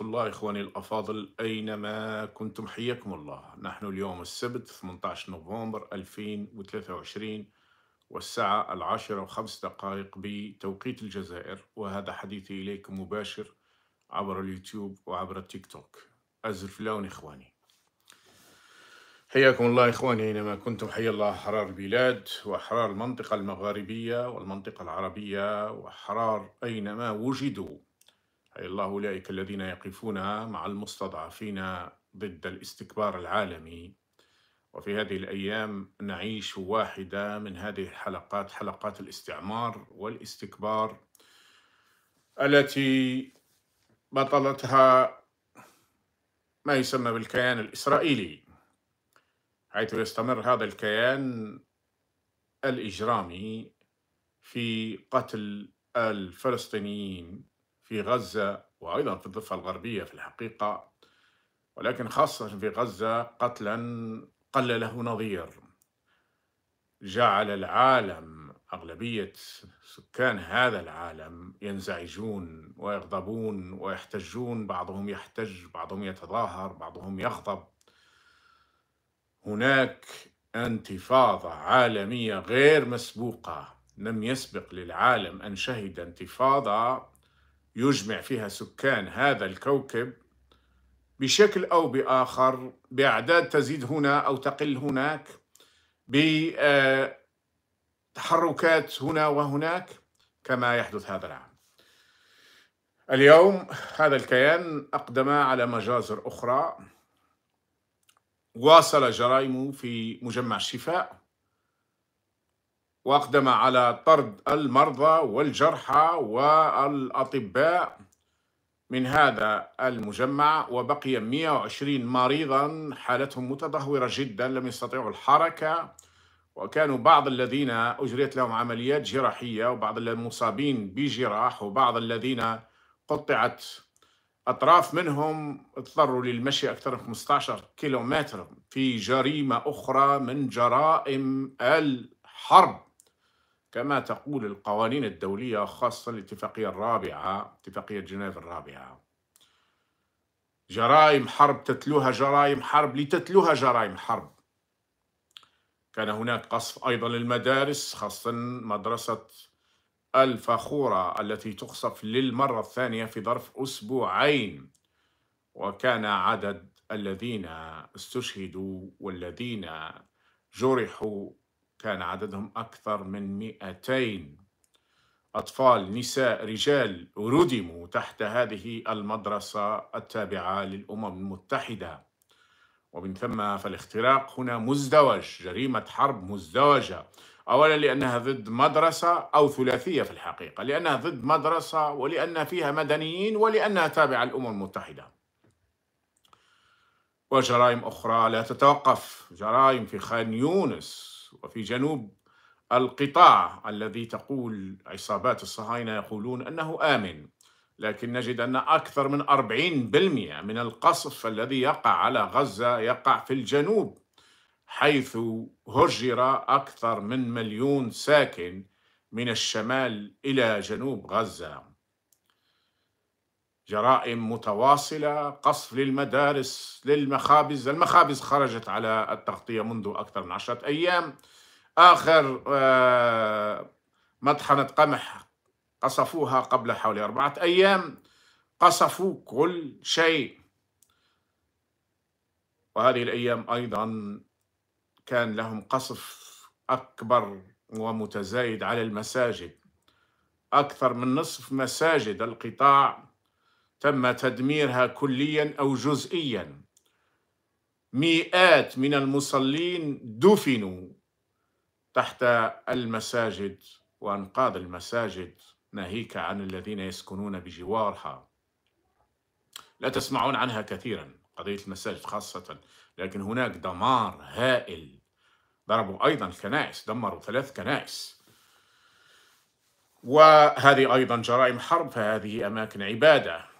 الله إخواني الأفاضل أينما كنتم حياكم الله نحن اليوم السبت 18 نوفمبر 2023 والساعة العاشرة وخمس دقائق بتوقيت الجزائر وهذا حديثي إليكم مباشر عبر اليوتيوب وعبر التيك توك أزر لون إخواني حياكم الله إخواني أينما كنتم حيا الله أحرار البلاد وأحرار المنطقة المغاربية والمنطقة العربية وأحرار أينما وجدوا أي الله أولئك الذين يقفون مع المستضعفين ضد الاستكبار العالمي وفي هذه الأيام نعيش واحدة من هذه الحلقات حلقات الاستعمار والاستكبار التي بطلتها ما يسمى بالكيان الإسرائيلي حيث يستمر هذا الكيان الإجرامي في قتل الفلسطينيين في غزة وأيضا في الضفة الغربية في الحقيقة ولكن خاصة في غزة قتلا قل له نظير جعل العالم أغلبية سكان هذا العالم ينزعجون ويغضبون ويحتجون بعضهم يحتج بعضهم يتظاهر بعضهم يغضب هناك انتفاضة عالمية غير مسبوقة لم يسبق للعالم أن شهد انتفاضة يجمع فيها سكان هذا الكوكب بشكل أو بآخر بأعداد تزيد هنا أو تقل هناك بتحركات هنا وهناك كما يحدث هذا العام اليوم هذا الكيان أقدم على مجازر أخرى واصل جرائمه في مجمع الشفاء واقدم على طرد المرضى والجرحى والاطباء من هذا المجمع وبقي 120 مريضا حالتهم متدهوره جدا لم يستطيعوا الحركه وكانوا بعض الذين اجريت لهم عمليات جراحيه وبعض المصابين بجراح وبعض الذين قطعت اطراف منهم اضطروا للمشي اكثر من 15 كيلومتر في جريمه اخرى من جرائم الحرب كما تقول القوانين الدولية خاصة الاتفاقية الرابعة اتفاقية جنيف الرابعة جرائم حرب تتلوها جرائم حرب لتتلوها جرائم حرب كان هناك قصف أيضا للمدارس خاصة مدرسة الفخورة التي تقصف للمرة الثانية في ظرف أسبوعين وكان عدد الذين استشهدوا والذين جرحوا كان عددهم أكثر من 200 أطفال نساء رجال ردموا تحت هذه المدرسة التابعة للأمم المتحدة ومن ثم فالاختراق هنا مزدوج جريمة حرب مزدوجة أولا لأنها ضد مدرسة أو ثلاثية في الحقيقة لأنها ضد مدرسة ولأن فيها مدنيين ولأنها تابعة للأمم المتحدة وجرائم أخرى لا تتوقف جرائم في خان يونس وفي جنوب القطاع الذي تقول عصابات الصهاينة يقولون أنه آمن لكن نجد أن أكثر من 40% من القصف الذي يقع على غزة يقع في الجنوب حيث هجر أكثر من مليون ساكن من الشمال إلى جنوب غزة جرائم متواصلة قصف للمدارس للمخابز المخابز خرجت على التغطية منذ أكثر من عشرة أيام آخر آه، مطحنة قمح قصفوها قبل حوالي أربعة أيام قصفوا كل شيء وهذه الأيام أيضا كان لهم قصف أكبر ومتزايد على المساجد أكثر من نصف مساجد القطاع تم تدميرها كليا أو جزئيا مئات من المصلين دفنوا تحت المساجد وأنقاض المساجد ناهيك عن الذين يسكنون بجوارها لا تسمعون عنها كثيرا قضية المساجد خاصة لكن هناك دمار هائل ضربوا أيضا الكنائس دمروا ثلاث كنائس وهذه أيضا جرائم حرب فهذه أماكن عبادة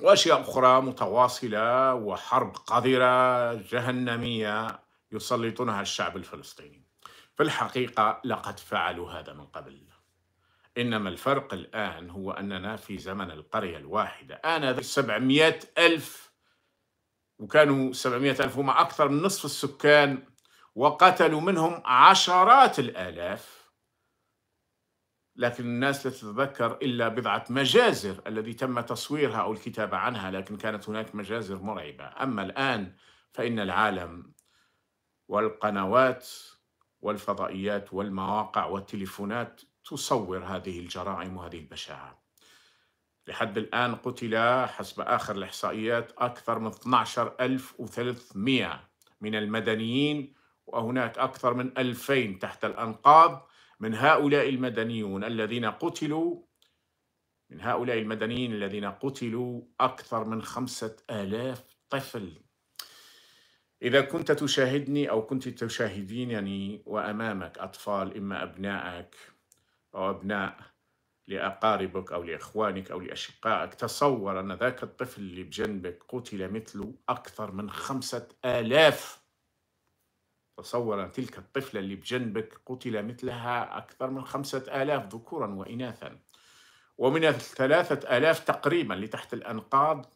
وأشياء أخرى متواصلة وحرب قذرة جهنمية يسلطونها الشعب الفلسطيني في الحقيقة لقد فعلوا هذا من قبل إنما الفرق الآن هو أننا في زمن القرية الواحدة آنذاك 700 ألف وكانوا 700 ألف هم أكثر من نصف السكان وقتلوا منهم عشرات الآلاف لكن الناس لا تتذكر إلا بضعة مجازر الذي تم تصويرها أو الكتابة عنها لكن كانت هناك مجازر مرعبة أما الآن فإن العالم والقنوات والفضائيات والمواقع والتليفونات تصور هذه الجرائم وهذه البشاعة لحد الآن قتل حسب آخر الإحصائيات أكثر من 12300 من المدنيين وهناك أكثر من 2000 تحت الأنقاض من هؤلاء المدنيون الذين قتلوا من هؤلاء المدنيين الذين قتلوا أكثر من خمسة آلاف طفل إذا كنت تشاهدني أو كنت تشاهدينني يعني وأمامك أطفال إما أبنائك أو أبناء لأقاربك أو لإخوانك أو لأشقائك تصور أن ذاك الطفل اللي بجنبك قتل مثله أكثر من خمسة آلاف تصور تلك الطفلة اللي بجنبك قتل مثلها أكثر من خمسة آلاف ذكورا وإناثا ومن الثلاثة آلاف تقريبا لتحت الأنقاض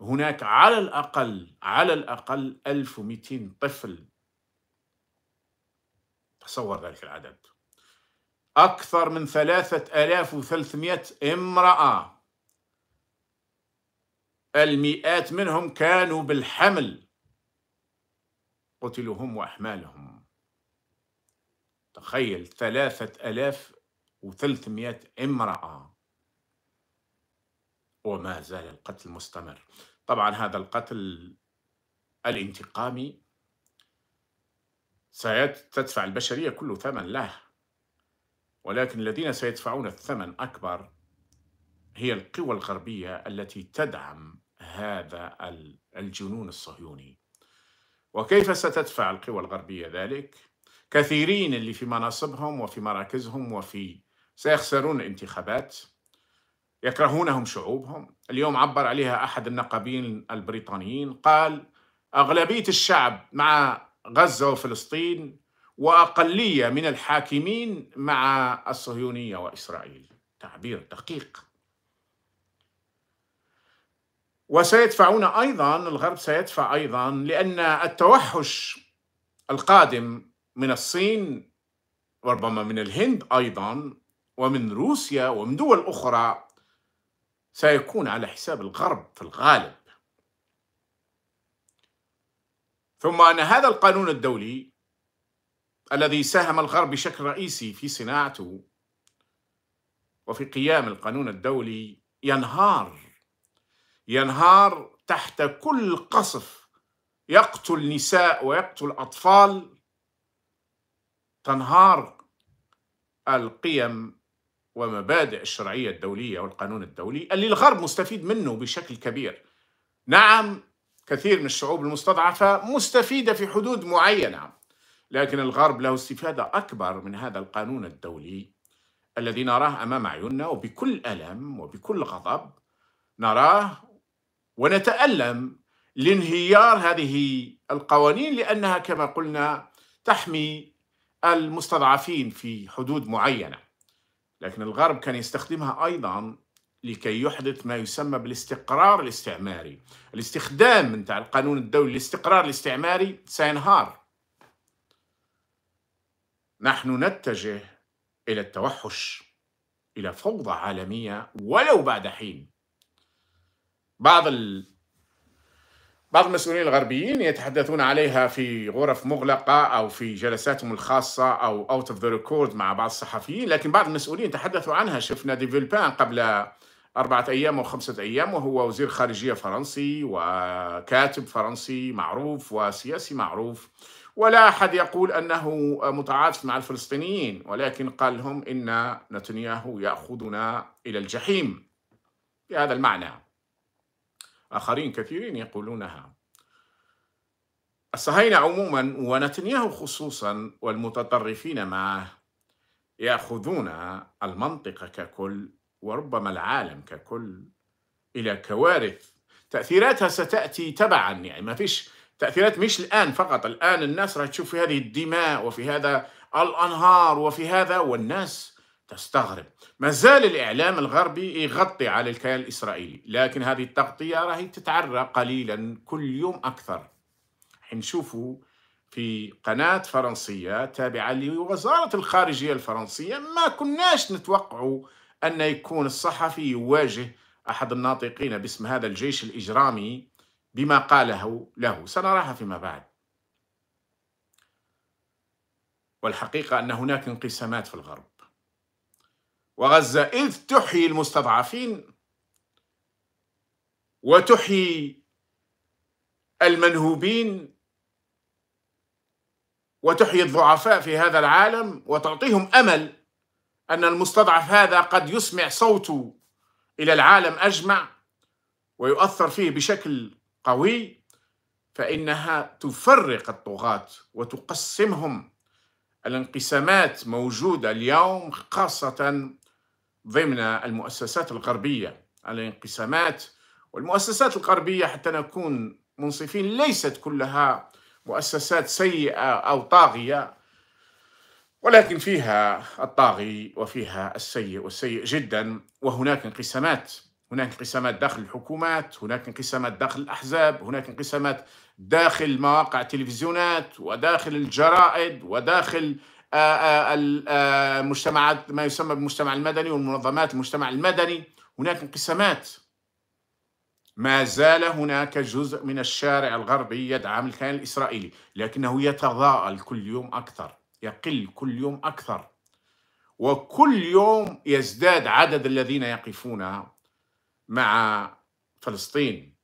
هناك على الأقل على الأقل 1200 طفل تصور ذلك العدد أكثر من وثلاثمائة امرأة المئات منهم كانوا بالحمل قتلهم وأحمالهم تخيل ثلاثة ألاف وثلثمائة امرأة وما زال القتل مستمر طبعا هذا القتل الانتقامي ستدفع البشرية كل ثمن له ولكن الذين سيدفعون الثمن أكبر هي القوى الغربية التي تدعم هذا الجنون الصهيوني وكيف ستدفع القوى الغربية ذلك؟ كثيرين اللي في مناصبهم وفي مراكزهم وفي سيخسرون الانتخابات يكرهونهم شعوبهم اليوم عبر عليها أحد النقابين البريطانيين قال أغلبية الشعب مع غزة وفلسطين وأقلية من الحاكمين مع الصهيونية وإسرائيل تعبير دقيق وسيدفعون ايضا الغرب سيدفع ايضا لان التوحش القادم من الصين وربما من الهند ايضا ومن روسيا ومن دول اخرى سيكون على حساب الغرب في الغالب ثم ان هذا القانون الدولي الذي ساهم الغرب بشكل رئيسي في صناعته وفي قيام القانون الدولي ينهار ينهار تحت كل قصف يقتل نساء ويقتل أطفال تنهار القيم ومبادئ الشرعية الدولية والقانون الدولي اللي الغرب مستفيد منه بشكل كبير نعم كثير من الشعوب المستضعفة مستفيدة في حدود معينة لكن الغرب له استفادة أكبر من هذا القانون الدولي الذي نراه أمام عيوننا وبكل ألم وبكل غضب نراه ونتألم لانهيار هذه القوانين لأنها كما قلنا تحمي المستضعفين في حدود معينة لكن الغرب كان يستخدمها أيضا لكي يحدث ما يسمى بالاستقرار الاستعماري الاستخدام من القانون الدولي الاستقرار الاستعماري سينهار نحن نتجه إلى التوحش إلى فوضى عالمية ولو بعد حين بعض ال... بعض المسؤولين الغربيين يتحدثون عليها في غرف مغلقة أو في جلساتهم الخاصة أو أوت أوف ذا ريكورد مع بعض الصحفيين لكن بعض المسؤولين تحدثوا عنها شفنا ديفيلبان قبل أربعة أيام أو خمسة أيام وهو وزير خارجية فرنسي وكاتب فرنسي معروف وسياسي معروف ولا أحد يقول أنه متعاطف مع الفلسطينيين ولكن قال لهم إن نتنياهو يأخذنا إلى الجحيم بهذا المعنى آخرين كثيرين يقولونها الصهاينة عموما ونتنياهو خصوصا والمتطرفين معه يأخذون المنطقة ككل وربما العالم ككل إلى كوارث تأثيراتها ستأتي تبعا يعني ما فيش تأثيرات مش الآن فقط الآن الناس راح تشوف في هذه الدماء وفي هذا الأنهار وفي هذا والناس تستغرب ما زال الإعلام الغربي يغطي على الكيان الإسرائيلي لكن هذه التغطية راهي تتعرى قليلا كل يوم أكثر حنشوفوا في قناة فرنسية تابعة لوزارة الخارجية الفرنسية ما كناش نتوقع أن يكون الصحفي يواجه أحد الناطقين باسم هذا الجيش الإجرامي بما قاله له سنراها فيما بعد والحقيقة أن هناك انقسامات في الغرب وغزة إذ تحيي المستضعفين وتحيي المنهوبين وتحيي الضعفاء في هذا العالم وتعطيهم أمل أن المستضعف هذا قد يسمع صوته إلى العالم أجمع ويؤثر فيه بشكل قوي فإنها تفرق الطغاة وتقسمهم الانقسامات موجودة اليوم خاصة ضمن المؤسسات الغربية الانقسامات والمؤسسات الغربية حتى نكون منصفين ليست كلها مؤسسات سيئة أو طاغية ولكن فيها الطاغي وفيها السيء والسيء جدا وهناك انقسامات هناك انقسامات داخل الحكومات هناك انقسامات داخل الأحزاب هناك انقسامات داخل مواقع التلفزيونات وداخل الجرائد وداخل آه، آه، المجتمعات آه، ما يسمى بالمجتمع المدني والمنظمات المجتمع المدني هناك انقسامات ما زال هناك جزء من الشارع الغربي يدعم الكيان الإسرائيلي لكنه يتضاءل كل يوم أكثر يقل كل يوم أكثر وكل يوم يزداد عدد الذين يقفون مع فلسطين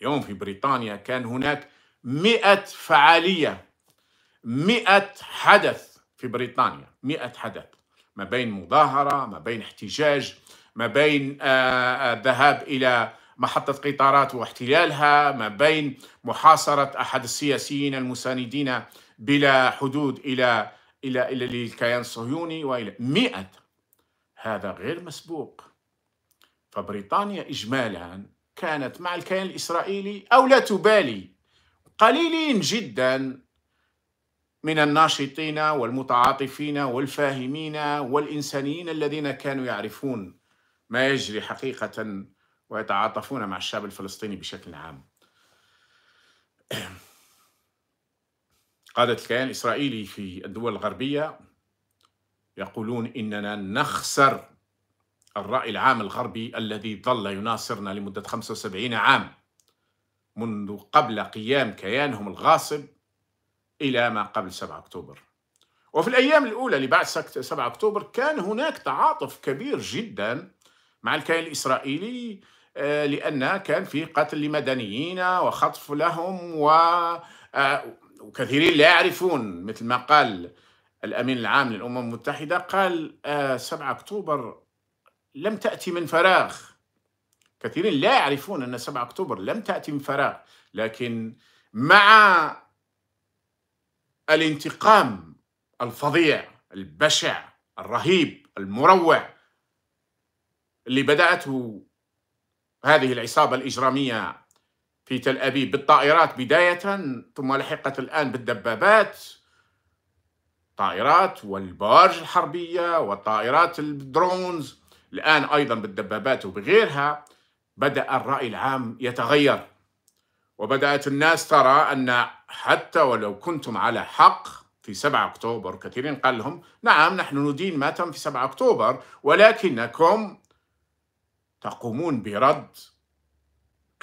اليوم في بريطانيا كان هناك مئة فعالية 100 حدث في بريطانيا 100 حدث ما بين مظاهرة ما بين احتجاج ما بين الذهاب آه، آه، إلى محطة قطارات واحتلالها ما بين محاصرة أحد السياسيين المساندين بلا حدود إلى إلى إلى الكيان الصهيوني وإلى 100 هذا غير مسبوق فبريطانيا إجمالا كانت مع الكيان الإسرائيلي أو لا تبالي قليلين جدا من الناشطين والمتعاطفين والفاهمين والإنسانيين الذين كانوا يعرفون ما يجري حقيقة ويتعاطفون مع الشعب الفلسطيني بشكل عام قادة الكيان الإسرائيلي في الدول الغربية يقولون إننا نخسر الرأي العام الغربي الذي ظل يناصرنا لمدة 75 عام منذ قبل قيام كيانهم الغاصب إلى ما قبل 7 أكتوبر وفي الأيام الأولى اللي بعد 7 أكتوبر كان هناك تعاطف كبير جدا مع الكيان الإسرائيلي آه، لأن كان في قتل لمدنيين وخطف لهم و آه، وكثيرين لا يعرفون مثل ما قال الأمين العام للأمم المتحدة قال 7 آه، أكتوبر لم تأتي من فراغ كثيرين لا يعرفون أن 7 أكتوبر لم تأتي من فراغ لكن مع الانتقام الفظيع البشع الرهيب المروع اللي بدأته هذه العصابة الإجرامية في تل أبيب بالطائرات بداية ثم لحقت الآن بالدبابات طائرات والبارج الحربية وطائرات الدرونز الآن أيضا بالدبابات وبغيرها بدأ الرأي العام يتغير وبدأت الناس ترى أن حتى ولو كنتم على حق في 7 أكتوبر كثيرين قال لهم نعم نحن ندين ما تم في 7 أكتوبر ولكنكم تقومون برد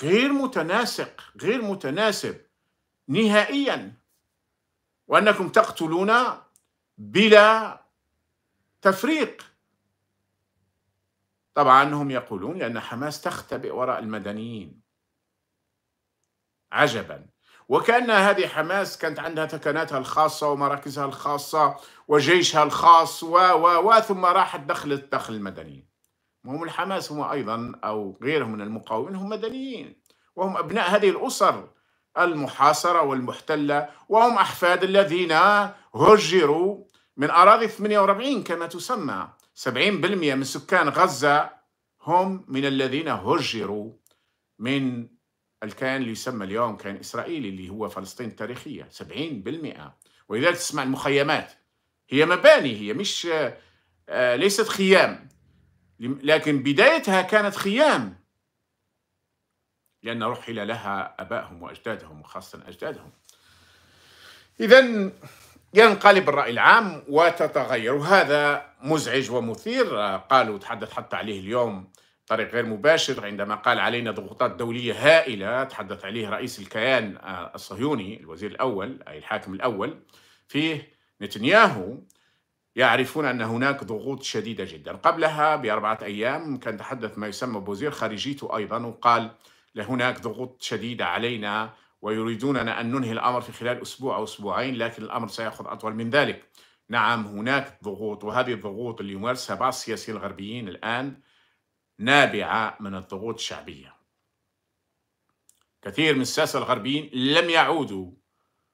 غير متناسق غير متناسب نهائيا وأنكم تقتلون بلا تفريق طبعا هم يقولون لأن حماس تختبئ وراء المدنيين عجبا وكأن هذه حماس كانت عندها ثكناتها الخاصة ومراكزها الخاصة وجيشها الخاص و و و ثم راحت دخلت داخل المدنيين هم الحماس هم أيضا أو غيرهم من المقاومين هم مدنيين وهم أبناء هذه الأسر المحاصرة والمحتلة وهم أحفاد الذين هجروا من أراضي 48 كما تسمى 70% من سكان غزة هم من الذين هجروا من الكيان اللي يسمى اليوم كيان إسرائيلي اللي هو فلسطين التاريخية 70% ولذلك تسمع المخيمات هي مباني هي مش آه، آه، ليست خيام لكن بدايتها كانت خيام لأن رحل لها أبائهم وأجدادهم وخاصة أجدادهم إذا ينقلب الرأي العام وتتغير وهذا مزعج ومثير آه، قالوا تحدث حتى عليه اليوم طريق غير مباشر عندما قال علينا ضغوطات دولية هائلة تحدث عليه رئيس الكيان آه، الصهيوني الوزير الأول أي الحاكم الأول فيه نتنياهو يعرفون أن هناك ضغوط شديدة جدا قبلها بأربعة أيام كان تحدث ما يسمى بوزير خارجيته أيضا وقال لهناك ضغوط شديدة علينا ويريدوننا أن ننهي الأمر في خلال أسبوع أو أسبوعين لكن الأمر سيأخذ أطول من ذلك نعم هناك ضغوط وهذه الضغوط اللي يمارسها بعض السياسيين الغربيين الآن نابعة من الضغوط الشعبية كثير من الساسة الغربيين لم يعودوا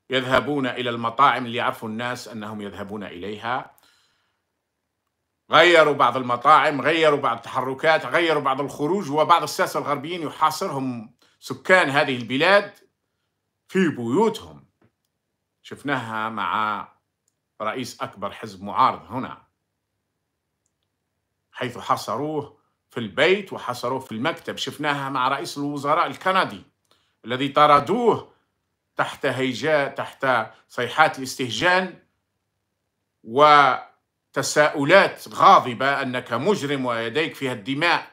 يذهبون إلى المطاعم اللي يعرفوا الناس أنهم يذهبون إليها غيروا بعض المطاعم غيروا بعض التحركات غيروا بعض الخروج وبعض الساسة الغربيين يحاصرهم سكان هذه البلاد في بيوتهم شفناها مع رئيس أكبر حزب معارض هنا حيث حاصروه في البيت وحصروه في المكتب شفناها مع رئيس الوزراء الكندي الذي طردوه تحت هيجاء تحت صيحات الاستهجان وتساؤلات غاضبة أنك مجرم ويديك فيها الدماء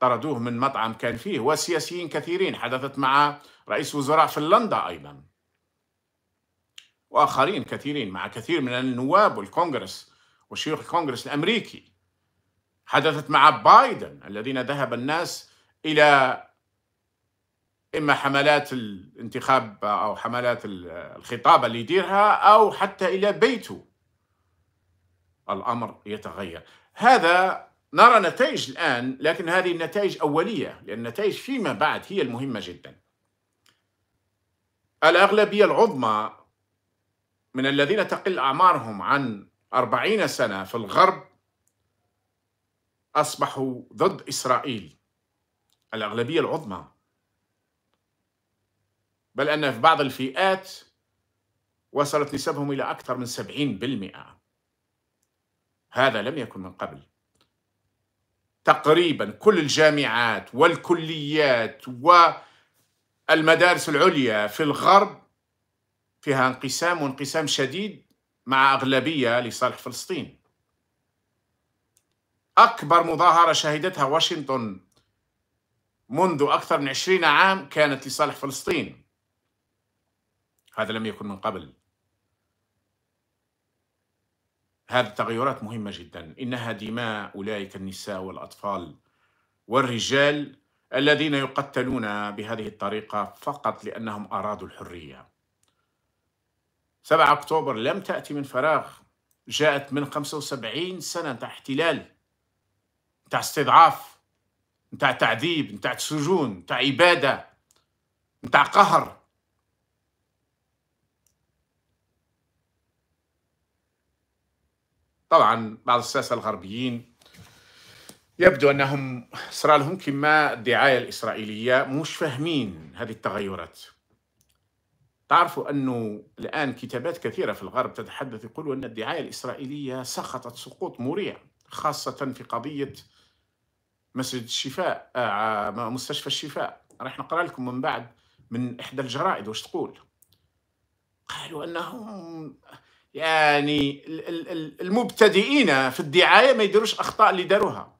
طردوه من مطعم كان فيه وسياسيين كثيرين حدثت مع رئيس وزراء فنلندا أيضا وآخرين كثيرين مع كثير من النواب والكونغرس وشيوخ الكونغرس الأمريكي حدثت مع بايدن الذين ذهب الناس إلى إما حملات الانتخاب أو حملات الخطابة اللي يديرها أو حتى إلى بيته الأمر يتغير هذا نرى نتائج الآن لكن هذه النتائج أولية لأن النتائج فيما بعد هي المهمة جدا الأغلبية العظمى من الذين تقل أعمارهم عن أربعين سنة في الغرب أصبحوا ضد إسرائيل الأغلبية العظمى بل أن في بعض الفئات وصلت نسبهم إلى أكثر من 70% هذا لم يكن من قبل تقريبا كل الجامعات والكليات والمدارس العليا في الغرب فيها انقسام وانقسام شديد مع أغلبية لصالح فلسطين أكبر مظاهرة شهدتها واشنطن منذ أكثر من عشرين عام كانت لصالح فلسطين هذا لم يكن من قبل هذه التغيرات مهمة جدا إنها دماء أولئك النساء والأطفال والرجال الذين يقتلون بهذه الطريقة فقط لأنهم أرادوا الحرية 7 أكتوبر لم تأتي من فراغ جاءت من 75 سنة احتلال نتاع استضعاف نتاع تعذيب نتاع سجون نتاع إبادة نتاع قهر طبعا بعض الساسة الغربيين يبدو أنهم صرالهم كما الدعاية الإسرائيلية مش فاهمين هذه التغيرات تعرفوا أنه الآن كتابات كثيرة في الغرب تتحدث يقولوا أن الدعاية الإسرائيلية سقطت سقوط مريع خاصة في قضية مسجد الشفاء آه، مستشفى الشفاء راح نقرا لكم من بعد من احدى الجرائد واش تقول قالوا انهم يعني المبتدئين في الدعايه ما يديروش اخطاء اللي داروها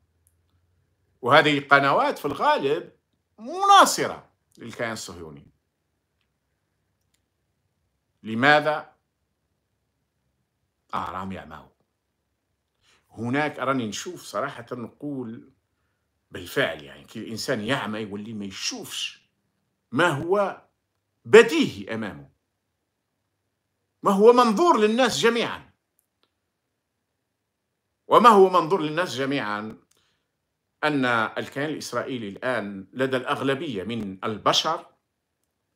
وهذه القنوات في الغالب مناصره للكيان الصهيوني لماذا اهرام يعماو هناك راني نشوف صراحة نقول بالفعل يعني كي الانسان يعمى يولي ما يشوفش ما هو بديهي امامه ما هو منظور للناس جميعا وما هو منظور للناس جميعا ان الكيان الاسرائيلي الان لدى الاغلبيه من البشر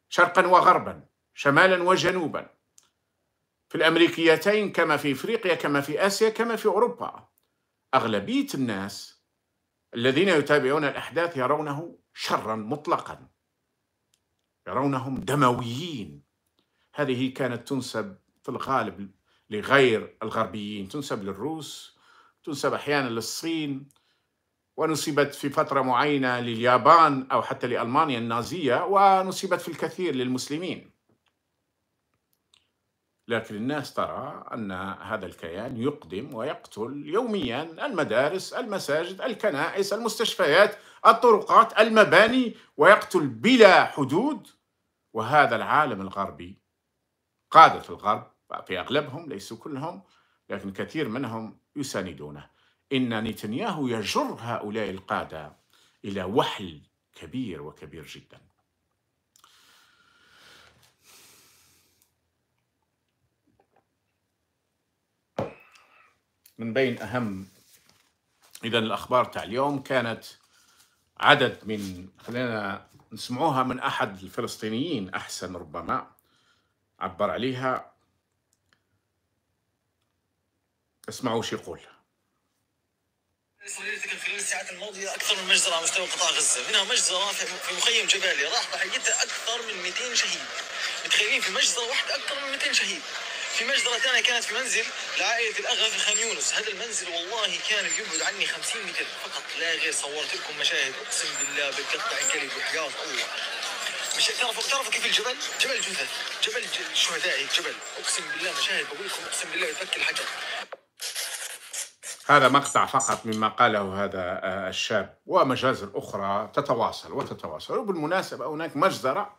شرقا وغربا شمالا وجنوبا في الامريكيتين كما في افريقيا كما في اسيا كما في اوروبا اغلبيه الناس الذين يتابعون الأحداث يرونه شرا مطلقا يرونهم دمويين هذه كانت تنسب في الغالب لغير الغربيين تنسب للروس تنسب أحيانا للصين ونسبت في فترة معينة لليابان أو حتى لألمانيا النازية ونسبت في الكثير للمسلمين لكن الناس ترى أن هذا الكيان يقدم ويقتل يوميا المدارس المساجد الكنائس المستشفيات الطرقات المباني ويقتل بلا حدود وهذا العالم الغربي قادة الغرب في أغلبهم ليسوا كلهم لكن كثير منهم يساندونه إن نتنياهو يجر هؤلاء القادة إلى وحل كبير وكبير جدا من بين أهم إذا الأخبار تاع اليوم كانت عدد من خلينا نسمعوها من أحد الفلسطينيين أحسن ربما عبر عليها اسمعوا شو يقول صغير خلال الساعات الماضية أكثر من مجزرة على مستوى قطاع غزة منها مجزرة في مخيم جبالي راح ضحيتها أكثر من 200 شهيد متخيلين في مجزرة واحدة أكثر من 200 شهيد في مجزرة ثانية كانت في منزل لعائلة الأغا في خان يونس هذا المنزل والله كان يبعد عني 50 متر فقط لا غير صورت لكم مشاهد أقسم بالله بتقطع القلب وحياة الله مش تعرفوا تعرفوا كيف الجبل؟ جبل جثث جبل شهدائي جبل أقسم بالله مشاهد بقول لكم أقسم بالله يفك الحجر هذا مقطع فقط مما قاله هذا آه، الشاب ومجازر أخرى تتواصل وتتواصل وبالمناسبة هناك مجزرة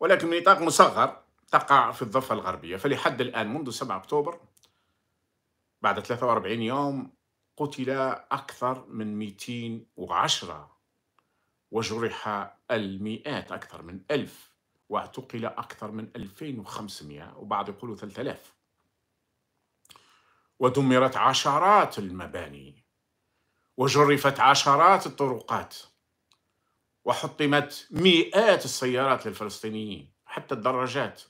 ولكن نطاق مصغر تقع في الضفة الغربية فلحد الآن منذ 7 أكتوبر بعد 43 يوم قتل أكثر من 210 وجرح المئات أكثر من ألف واعتقل أكثر من 2500 وبعض يقولوا 3000 ودمرت عشرات المباني وجرفت عشرات الطرقات وحطمت مئات السيارات للفلسطينيين حتى الدراجات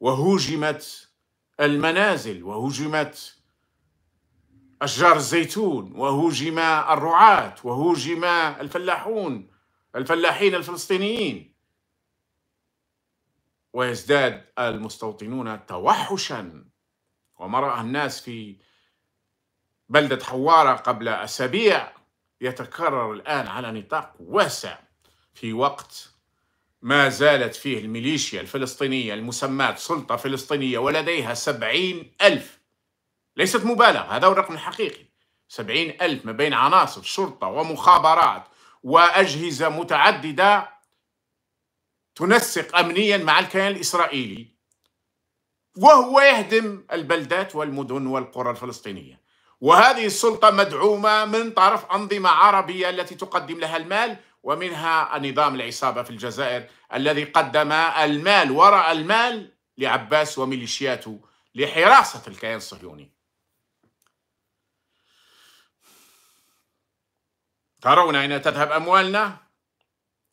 وهوجمت المنازل وهوجمت أشجار الزيتون وهوجم الرعاة وهوجم الفلاحون الفلاحين الفلسطينيين ويزداد المستوطنون توحشا وما رأى الناس في بلدة حوارة قبل أسابيع يتكرر الآن على نطاق واسع في وقت ما زالت فيه الميليشيا الفلسطينية المسماة سلطة فلسطينية ولديها سبعين ألف ليست مبالغة هذا هو الرقم الحقيقي سبعين ألف ما بين عناصر شرطة ومخابرات وأجهزة متعددة تنسق أمنيا مع الكيان الإسرائيلي وهو يهدم البلدات والمدن والقرى الفلسطينية وهذه السلطة مدعومة من طرف أنظمة عربية التي تقدم لها المال ومنها النظام العصابة في الجزائر الذي قدم المال وراء المال لعباس وميليشياته لحراسة الكيان الصهيوني ترون أين تذهب أموالنا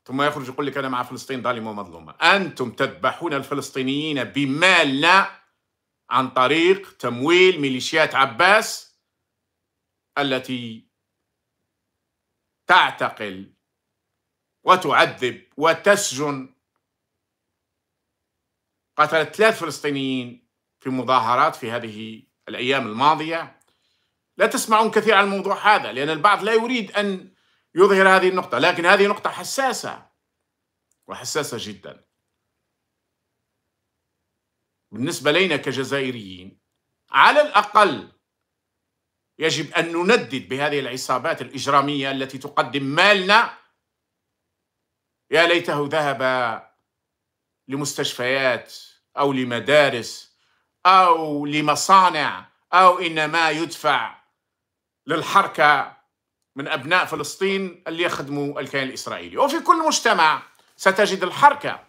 ثم يخرج يقول لك أنا مع فلسطين ظالمة ومظلومة أنتم تذبحون الفلسطينيين بمالنا عن طريق تمويل ميليشيات عباس التي تعتقل وتعذب وتسجن قتلت ثلاث فلسطينيين في مظاهرات في هذه الأيام الماضية لا تسمعون كثير عن الموضوع هذا لأن البعض لا يريد أن يظهر هذه النقطة لكن هذه نقطة حساسة وحساسة جدا بالنسبة لنا كجزائريين على الأقل يجب أن نندد بهذه العصابات الإجرامية التي تقدم مالنا يا ليته ذهب لمستشفيات او لمدارس او لمصانع او انما يدفع للحركه من ابناء فلسطين اللي يخدموا الكيان الاسرائيلي وفي كل مجتمع ستجد الحركه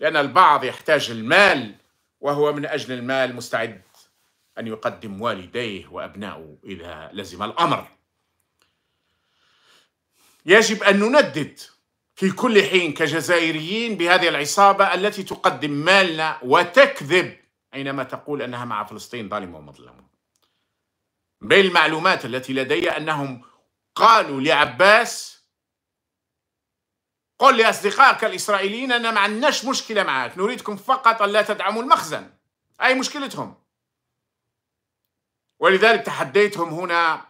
لان البعض يحتاج المال وهو من اجل المال مستعد ان يقدم والديه وابنائه اذا لزم الامر يجب ان نندد في كل حين كجزائريين بهذه العصابة التي تقدم مالنا وتكذب حينما تقول أنها مع فلسطين ظالمة ومظلومة المعلومات التي لدي أنهم قالوا لعباس قل لأصدقائك الإسرائيليين أنا ما عندناش مشكلة معك نريدكم فقط أن لا تدعموا المخزن أي مشكلتهم ولذلك تحديتهم هنا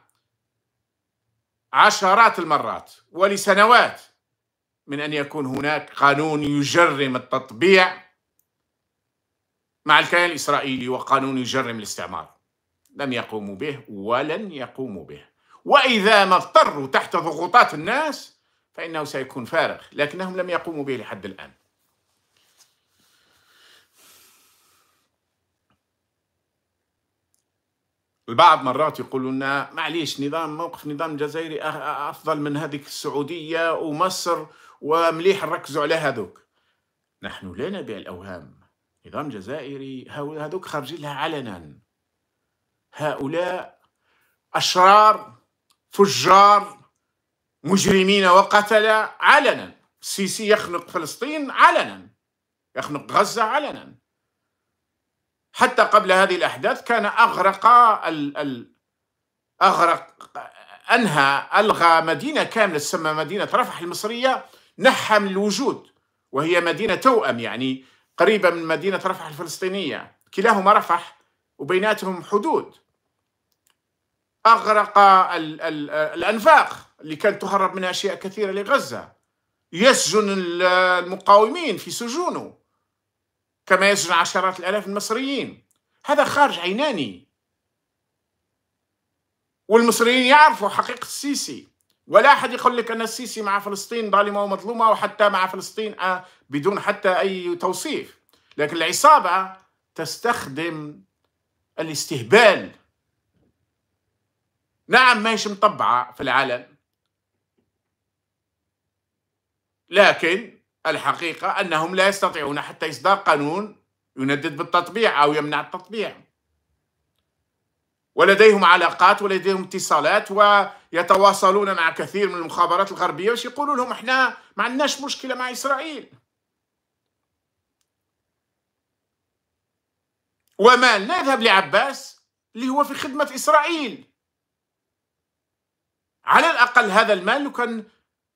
عشرات المرات ولسنوات من ان يكون هناك قانون يجرم التطبيع مع الكيان الاسرائيلي وقانون يجرم الاستعمار لم يقوموا به ولن يقوموا به واذا ما اضطروا تحت ضغوطات الناس فانه سيكون فارغ لكنهم لم يقوموا به لحد الان البعض مرات يقولوا لنا معليش نظام موقف نظام جزائري افضل من هذيك السعوديه ومصر ومليح نركزوا على هذوك نحن لا نبيع الأوهام نظام جزائري هذوك خارجين لها علنا هؤلاء أشرار فجار مجرمين وقتلة علنا السيسي يخنق فلسطين علنا يخنق غزة علنا حتى قبل هذه الأحداث كان أغرق ال ال أغرق أنهى ألغى مدينة كاملة تسمى مدينة رفح المصرية نحى من الوجود وهي مدينة توأم يعني قريبة من مدينة رفح الفلسطينية كلاهما رفح وبيناتهم حدود أغرق ال ال الأنفاق اللي كانت تهرب منها أشياء كثيرة لغزة يسجن المقاومين في سجونه كما يسجن عشرات الآلاف المصريين هذا خارج عيناني والمصريين يعرفوا حقيقة السيسي ولا أحد يقول لك أن السيسي مع فلسطين ظالمة ومظلومة وحتى مع فلسطين آه، بدون حتى أي توصيف لكن العصابة تستخدم الاستهبال نعم ماهيش مطبعة في العلن لكن الحقيقة أنهم لا يستطيعون حتى إصدار قانون يندد بالتطبيع أو يمنع التطبيع ولديهم علاقات ولديهم اتصالات ويتواصلون مع كثير من المخابرات الغربيه باش يقولوا لهم احنا ما عندناش مشكله مع اسرائيل وما نذهب لعباس اللي هو في خدمه اسرائيل على الاقل هذا المال لو كان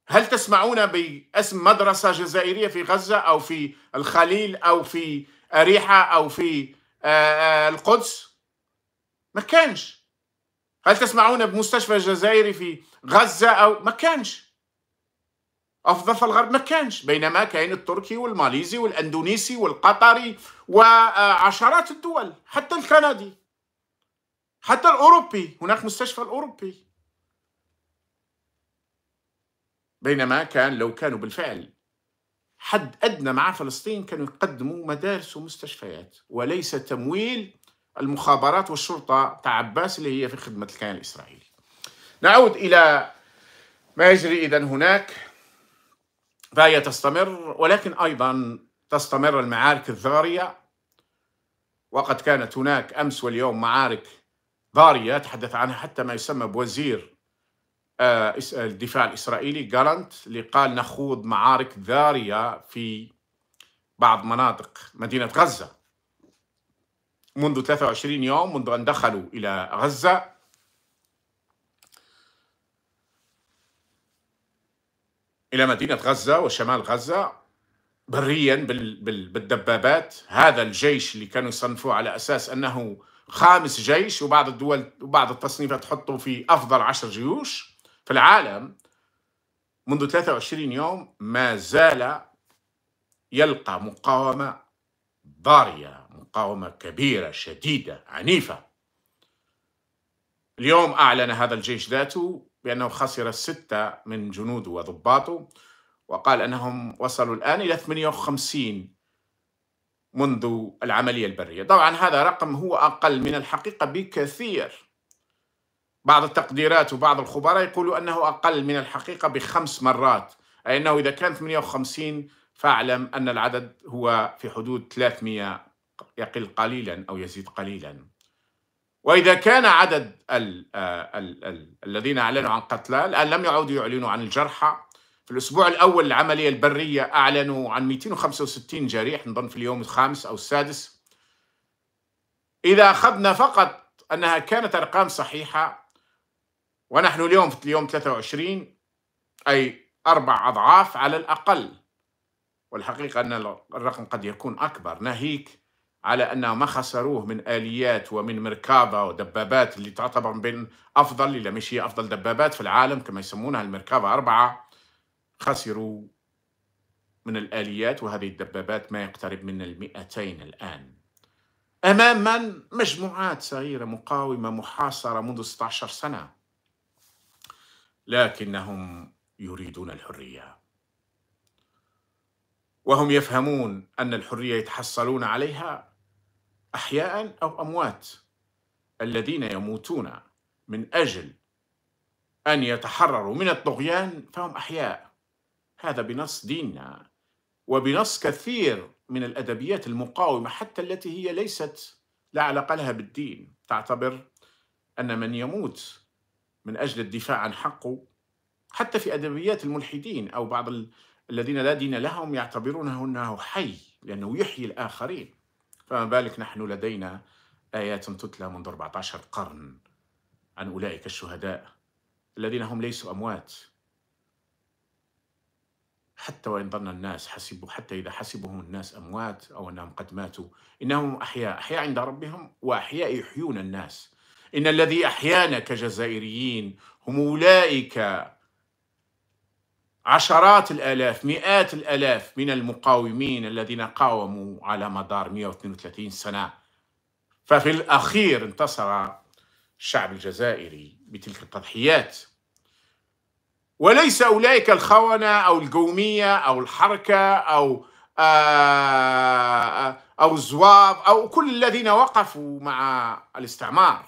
هل تسمعون باسم مدرسه جزائريه في غزه او في الخليل او في اريحه او في آه، آه، القدس ما كانش هل تسمعون بمستشفى جزائري في غزة أو ما كانش أفضل في الغرب ما كانش بينما كان التركي والماليزي والأندونيسي والقطري وعشرات الدول حتى الكندي حتى الأوروبي هناك مستشفى الأوروبي بينما كان لو كانوا بالفعل حد أدنى مع فلسطين كانوا يقدموا مدارس ومستشفيات وليس تمويل المخابرات والشرطة تاع عباس اللي هي في خدمة الكيان الإسرائيلي نعود إلى ما يجري إذا هناك فهي تستمر ولكن أيضا تستمر المعارك الذارية وقد كانت هناك أمس واليوم معارك ضارية تحدث عنها حتى ما يسمى بوزير آه، الدفاع الإسرائيلي جالانت اللي قال نخوض معارك ذارية في بعض مناطق مدينة غزة منذ 23 يوم منذ أن دخلوا إلى غزة إلى مدينة غزة وشمال غزة بريا بالدبابات هذا الجيش اللي كانوا يصنفوه على أساس أنه خامس جيش وبعض الدول وبعض التصنيفات تحطه في أفضل عشر جيوش في العالم منذ 23 يوم ما زال يلقى مقاومة ضارية مقاومة كبيرة شديدة عنيفة اليوم أعلن هذا الجيش ذاته بأنه خسر الستة من جنوده وضباطه وقال أنهم وصلوا الآن إلى 58 منذ العملية البرية طبعا هذا رقم هو أقل من الحقيقة بكثير بعض التقديرات وبعض الخبراء يقولوا أنه أقل من الحقيقة بخمس مرات أي أنه إذا كان 58 فاعلم أن العدد هو في حدود 300 يقل قليلا أو يزيد قليلا وإذا كان عدد ال آه، ال ال الذين أعلنوا عن قتلى الآن لم يعودوا يعلنوا عن الجرحى في الأسبوع الأول العملية البرية أعلنوا عن 265 جريح نظن في اليوم الخامس أو السادس إذا أخذنا فقط أنها كانت أرقام صحيحة ونحن اليوم في اليوم 23 أي أربع أضعاف على الأقل والحقيقة أن الرقم قد يكون أكبر ناهيك على انهم ما خسروه من آليات ومن مركبة ودبابات اللي تعتبر بين أفضل اللي مش هي أفضل دبابات في العالم كما يسمونها المركبة أربعة خسروا من الآليات وهذه الدبابات ما يقترب من المئتين الآن أمام من مجموعات صغيرة مقاومة محاصرة منذ 16 سنة لكنهم يريدون الحرية وهم يفهمون أن الحرية يتحصلون عليها احياء او اموات الذين يموتون من اجل ان يتحرروا من الطغيان فهم احياء هذا بنص ديننا وبنص كثير من الادبيات المقاومه حتى التي هي ليست لا علاقه لها بالدين تعتبر ان من يموت من اجل الدفاع عن حقه حتى في ادبيات الملحدين او بعض الذين لا دين لهم يعتبرونه انه حي لانه يحيي الاخرين فما بالك نحن لدينا آيات تتلى منذ 14 قرن عن أولئك الشهداء الذين هم ليسوا أموات حتى وإن ظن الناس حسبوا حتى إذا حسبهم الناس أموات أو أنهم قد ماتوا إنهم أحياء أحياء عند ربهم وأحياء يحيون الناس إن الذي أحيانا كجزائريين هم أولئك عشرات الآلاف مئات الآلاف من المقاومين الذين قاوموا على مدار 132 سنة ففي الأخير انتصر الشعب الجزائري بتلك التضحيات وليس أولئك الخونة أو القومية أو الحركة أو آه، آه، أو الزواب أو كل الذين وقفوا مع الاستعمار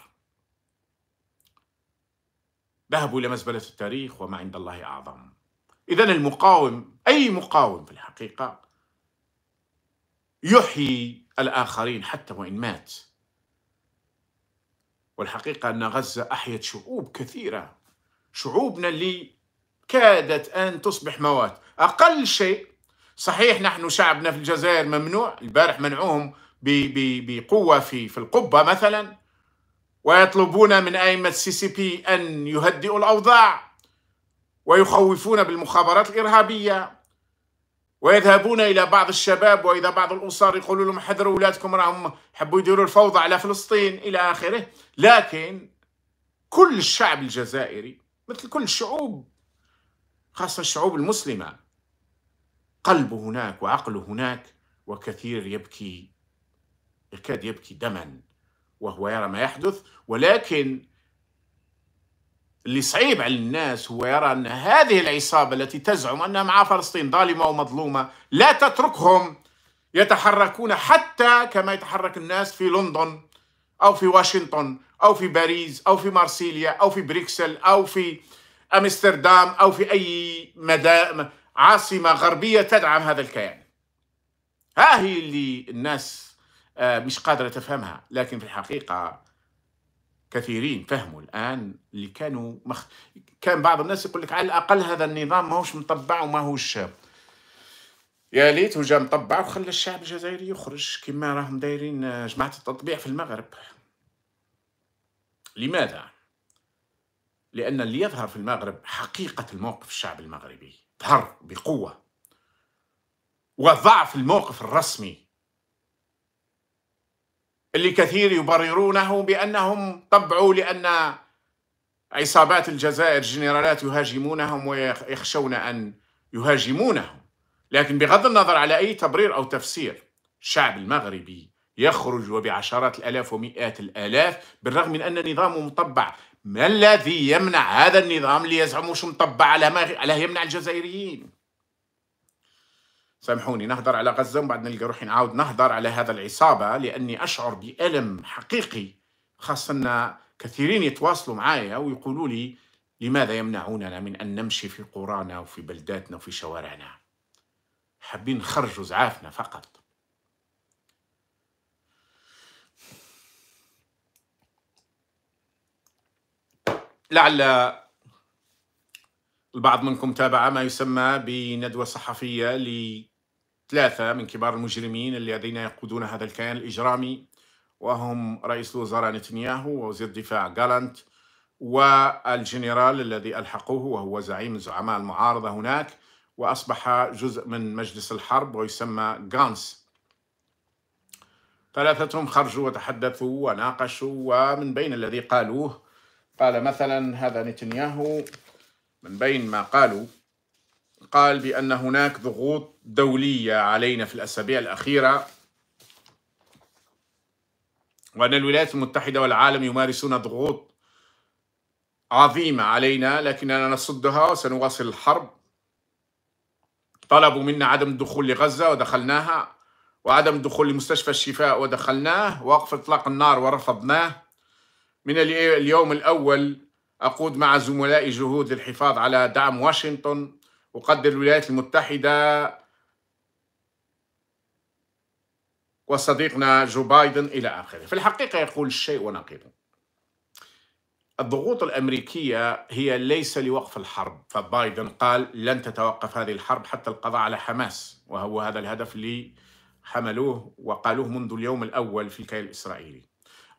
ذهبوا إلى مزبلة التاريخ وما عند الله أعظم إذا المقاوم أي مقاوم في الحقيقة يحيي الآخرين حتى وإن مات والحقيقة أن غزة أحيت شعوب كثيرة شعوبنا اللي كادت أن تصبح موات أقل شيء صحيح نحن شعبنا في الجزائر ممنوع البارح منعوهم بقوة في في القبة مثلا ويطلبون من أئمة السي سي بي أن يهدئوا الأوضاع ويخوفون بالمخابرات الارهابيه ويذهبون الى بعض الشباب وإذا بعض الاسر يقولوا لهم حذروا اولادكم راهم حبوا يديروا الفوضى على فلسطين الى اخره لكن كل الشعب الجزائري مثل كل الشعوب خاصه الشعوب المسلمه قلبه هناك وعقله هناك وكثير يبكي يكاد يبكي دما وهو يرى ما يحدث ولكن اللي صعيب على الناس هو يرى أن هذه العصابة التي تزعم أنها مع فلسطين ظالمة ومظلومة لا تتركهم يتحركون حتى كما يتحرك الناس في لندن أو في واشنطن أو في باريس أو في مارسيليا أو في بريكسل أو في أمستردام أو في أي مدى عاصمة غربية تدعم هذا الكيان ها هي اللي الناس آه، مش قادرة تفهمها لكن في الحقيقة كثيرين فهموا الان اللي كانوا مخ... كان بعض الناس يقول لك على الاقل هذا النظام ماهوش مطبع وماهوش يا ليته جا مطبع وخلى الشعب الجزائري يخرج كما راهم دايرين آه، جماعه التطبيع في المغرب لماذا لان اللي يظهر في المغرب حقيقه الموقف الشعب المغربي ظهر بقوه وضعف الموقف الرسمي اللي كثير يبررونه بأنهم طبعوا لأن عصابات الجزائر جنرالات يهاجمونهم ويخشون أن يهاجمونهم لكن بغض النظر على أي تبرير أو تفسير الشعب المغربي يخرج وبعشرات الآلاف ومئات الآلاف بالرغم من أن نظامه مطبع ما الذي يمنع هذا النظام ليزعموش مطبع على ما على يمنع الجزائريين سامحوني نهضر على غزة ومن بعد نلقى روحي نعاود نهضر على هذا العصابة لأني أشعر بألم حقيقي خاصة أن كثيرين يتواصلوا معايا ويقولوا لي لماذا يمنعوننا من أن نمشي في قرانا وفي بلداتنا وفي شوارعنا حابين نخرجوا زعافنا فقط لعل البعض منكم تابع ما يسمى بندوة صحفية ثلاثة من كبار المجرمين الذين يقودون هذا الكيان الإجرامي وهم رئيس الوزراء نتنياهو ووزير الدفاع غالانت والجنرال الذي ألحقوه وهو زعيم زعماء المعارضة هناك وأصبح جزء من مجلس الحرب ويسمى غانس ثلاثتهم خرجوا وتحدثوا وناقشوا ومن بين الذي قالوه قال مثلا هذا نتنياهو من بين ما قالوا قال بأن هناك ضغوط دولية علينا في الأسابيع الأخيرة وأن الولايات المتحدة والعالم يمارسون ضغوط عظيمة علينا لكننا نصدها وسنواصل الحرب طلبوا منا عدم الدخول لغزة ودخلناها وعدم الدخول لمستشفى الشفاء ودخلناه وقف إطلاق النار ورفضناه من اليوم الأول أقود مع زملائي جهود للحفاظ على دعم واشنطن أقدر الولايات المتحدة وصديقنا جو بايدن إلى آخره في الحقيقة يقول الشيء ونقيضه الضغوط الأمريكية هي ليس لوقف الحرب فبايدن قال لن تتوقف هذه الحرب حتى القضاء على حماس وهو هذا الهدف اللي حملوه وقالوه منذ اليوم الأول في الكيل الإسرائيلي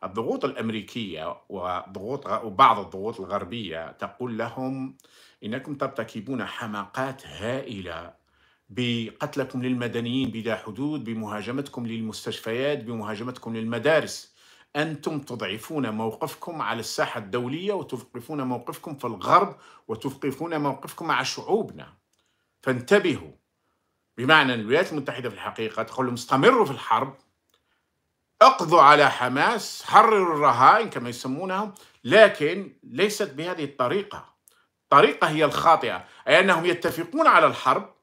الضغوط الأمريكية وضغوط وبعض الضغوط الغربية تقول لهم إنكم ترتكبون حماقات هائلة بقتلكم للمدنيين بلا حدود بمهاجمتكم للمستشفيات بمهاجمتكم للمدارس أنتم تضعفون موقفكم على الساحة الدولية وتوقفون موقفكم في الغرب وتوقفون موقفكم مع شعوبنا فانتبهوا بمعنى الولايات المتحدة في الحقيقة تقول لهم استمروا في الحرب اقضوا على حماس حرروا الرهائن كما يسمونهم لكن ليست بهذه الطريقة الطريقة هي الخاطئة أي أنهم يتفقون على الحرب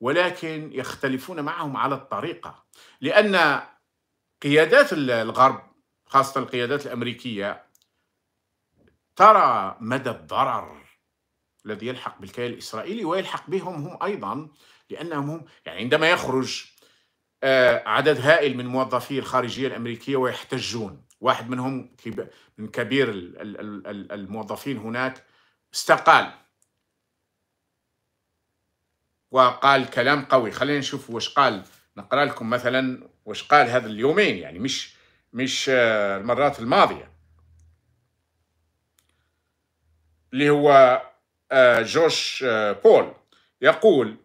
ولكن يختلفون معهم على الطريقة لأن قيادات الغرب خاصة القيادات الأمريكية ترى مدى الضرر الذي يلحق بالكيان الإسرائيلي ويلحق بهم هم أيضا لأنهم هم يعني عندما يخرج آه، عدد هائل من موظفي الخارجية الأمريكية ويحتجون واحد منهم من كبير الموظفين هناك استقال وقال كلام قوي خلينا نشوف وش قال نقرا لكم مثلا وش قال هذا اليومين يعني مش مش آه، المرات الماضيه اللي هو آه، جوش آه، بول يقول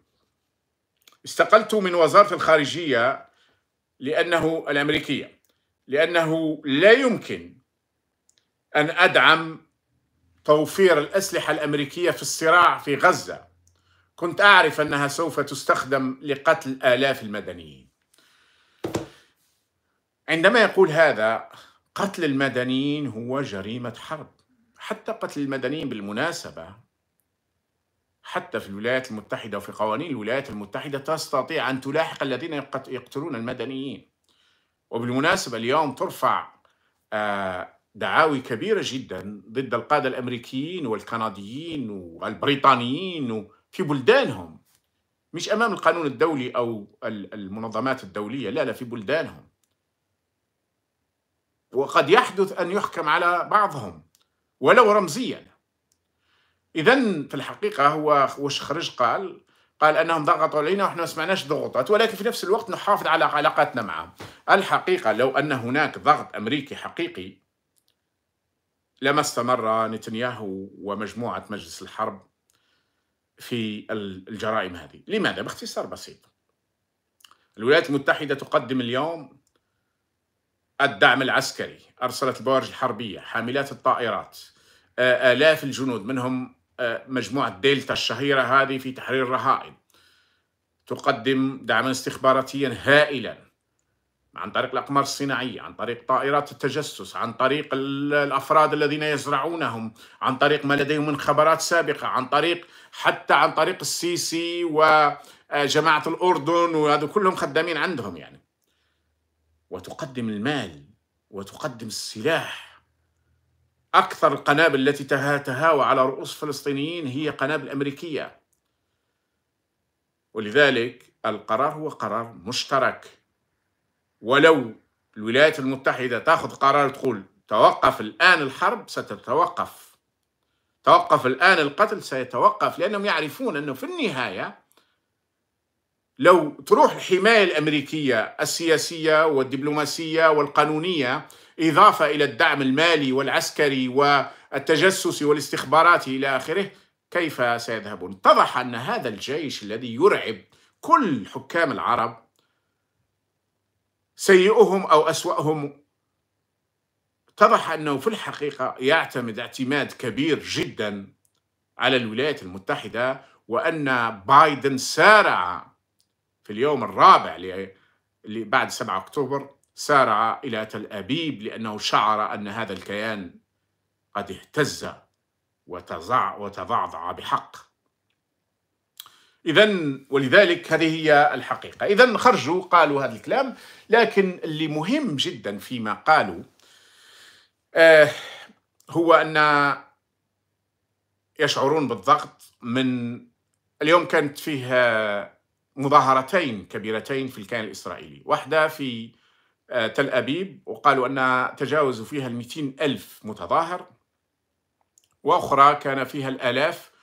استقلت من وزاره الخارجيه لانه الامريكيه لانه لا يمكن ان ادعم توفير الأسلحة الأمريكية في الصراع في غزة كنت أعرف أنها سوف تستخدم لقتل آلاف المدنيين عندما يقول هذا قتل المدنيين هو جريمة حرب حتى قتل المدنيين بالمناسبة حتى في الولايات المتحدة وفي قوانين الولايات المتحدة تستطيع أن تلاحق الذين يقتلون المدنيين وبالمناسبة اليوم ترفع آه، دعاوي كبيرة جدا ضد القادة الأمريكيين والكنديين والبريطانيين في بلدانهم مش أمام القانون الدولي أو المنظمات الدولية لا لا في بلدانهم وقد يحدث أن يحكم على بعضهم ولو رمزيا إذا في الحقيقة هو وش خرج قال قال انهم ضغطوا علينا واحنا ما سمعناش ضغوطات ولكن في نفس الوقت نحافظ على علاقاتنا معهم. الحقيقه لو ان هناك ضغط امريكي حقيقي لما استمر نتنياهو ومجموعة مجلس الحرب في الجرائم هذه لماذا؟ باختصار بسيط الولايات المتحدة تقدم اليوم الدعم العسكري أرسلت البوارج الحربية حاملات الطائرات آلاف الجنود منهم مجموعة دلتا الشهيرة هذه في تحرير الرهائن تقدم دعما استخباراتيا هائلا عن طريق الأقمار الصناعية عن طريق طائرات التجسس عن طريق الأفراد الذين يزرعونهم عن طريق ما لديهم من خبرات سابقة عن طريق حتى عن طريق السيسي وجماعة آه، الأردن وهذا كلهم خدامين عندهم يعني وتقدم المال وتقدم السلاح أكثر القنابل التي تهاوى على رؤوس فلسطينيين هي قنابل أمريكية ولذلك القرار هو قرار مشترك ولو الولايات المتحدة تأخذ قرار تقول توقف الآن الحرب ستتوقف توقف الآن القتل سيتوقف لأنهم يعرفون أنه في النهاية لو تروح الحماية الأمريكية السياسية والدبلوماسية والقانونية إضافة إلى الدعم المالي والعسكري والتجسسي والاستخباراتي إلى آخره كيف سيذهبون؟ اتضح أن هذا الجيش الذي يرعب كل حكام العرب سيئهم أو أسوأهم اتضح أنه في الحقيقة يعتمد اعتماد كبير جدا على الولايات المتحدة وأن بايدن سارع في اليوم الرابع اللي بعد 7 أكتوبر سارع إلى تل أبيب لأنه شعر أن هذا الكيان قد اهتز وتضعضع بحق إذا ولذلك هذه هي الحقيقة إذا خرجوا قالوا هذا الكلام لكن اللي مهم جدا فيما قالوا آه هو أن يشعرون بالضغط من اليوم كانت فيها مظاهرتين كبيرتين في الكيان الإسرائيلي واحدة في آه تل أبيب وقالوا أن تجاوزوا فيها المئتين ألف متظاهر وأخرى كان فيها الآلاف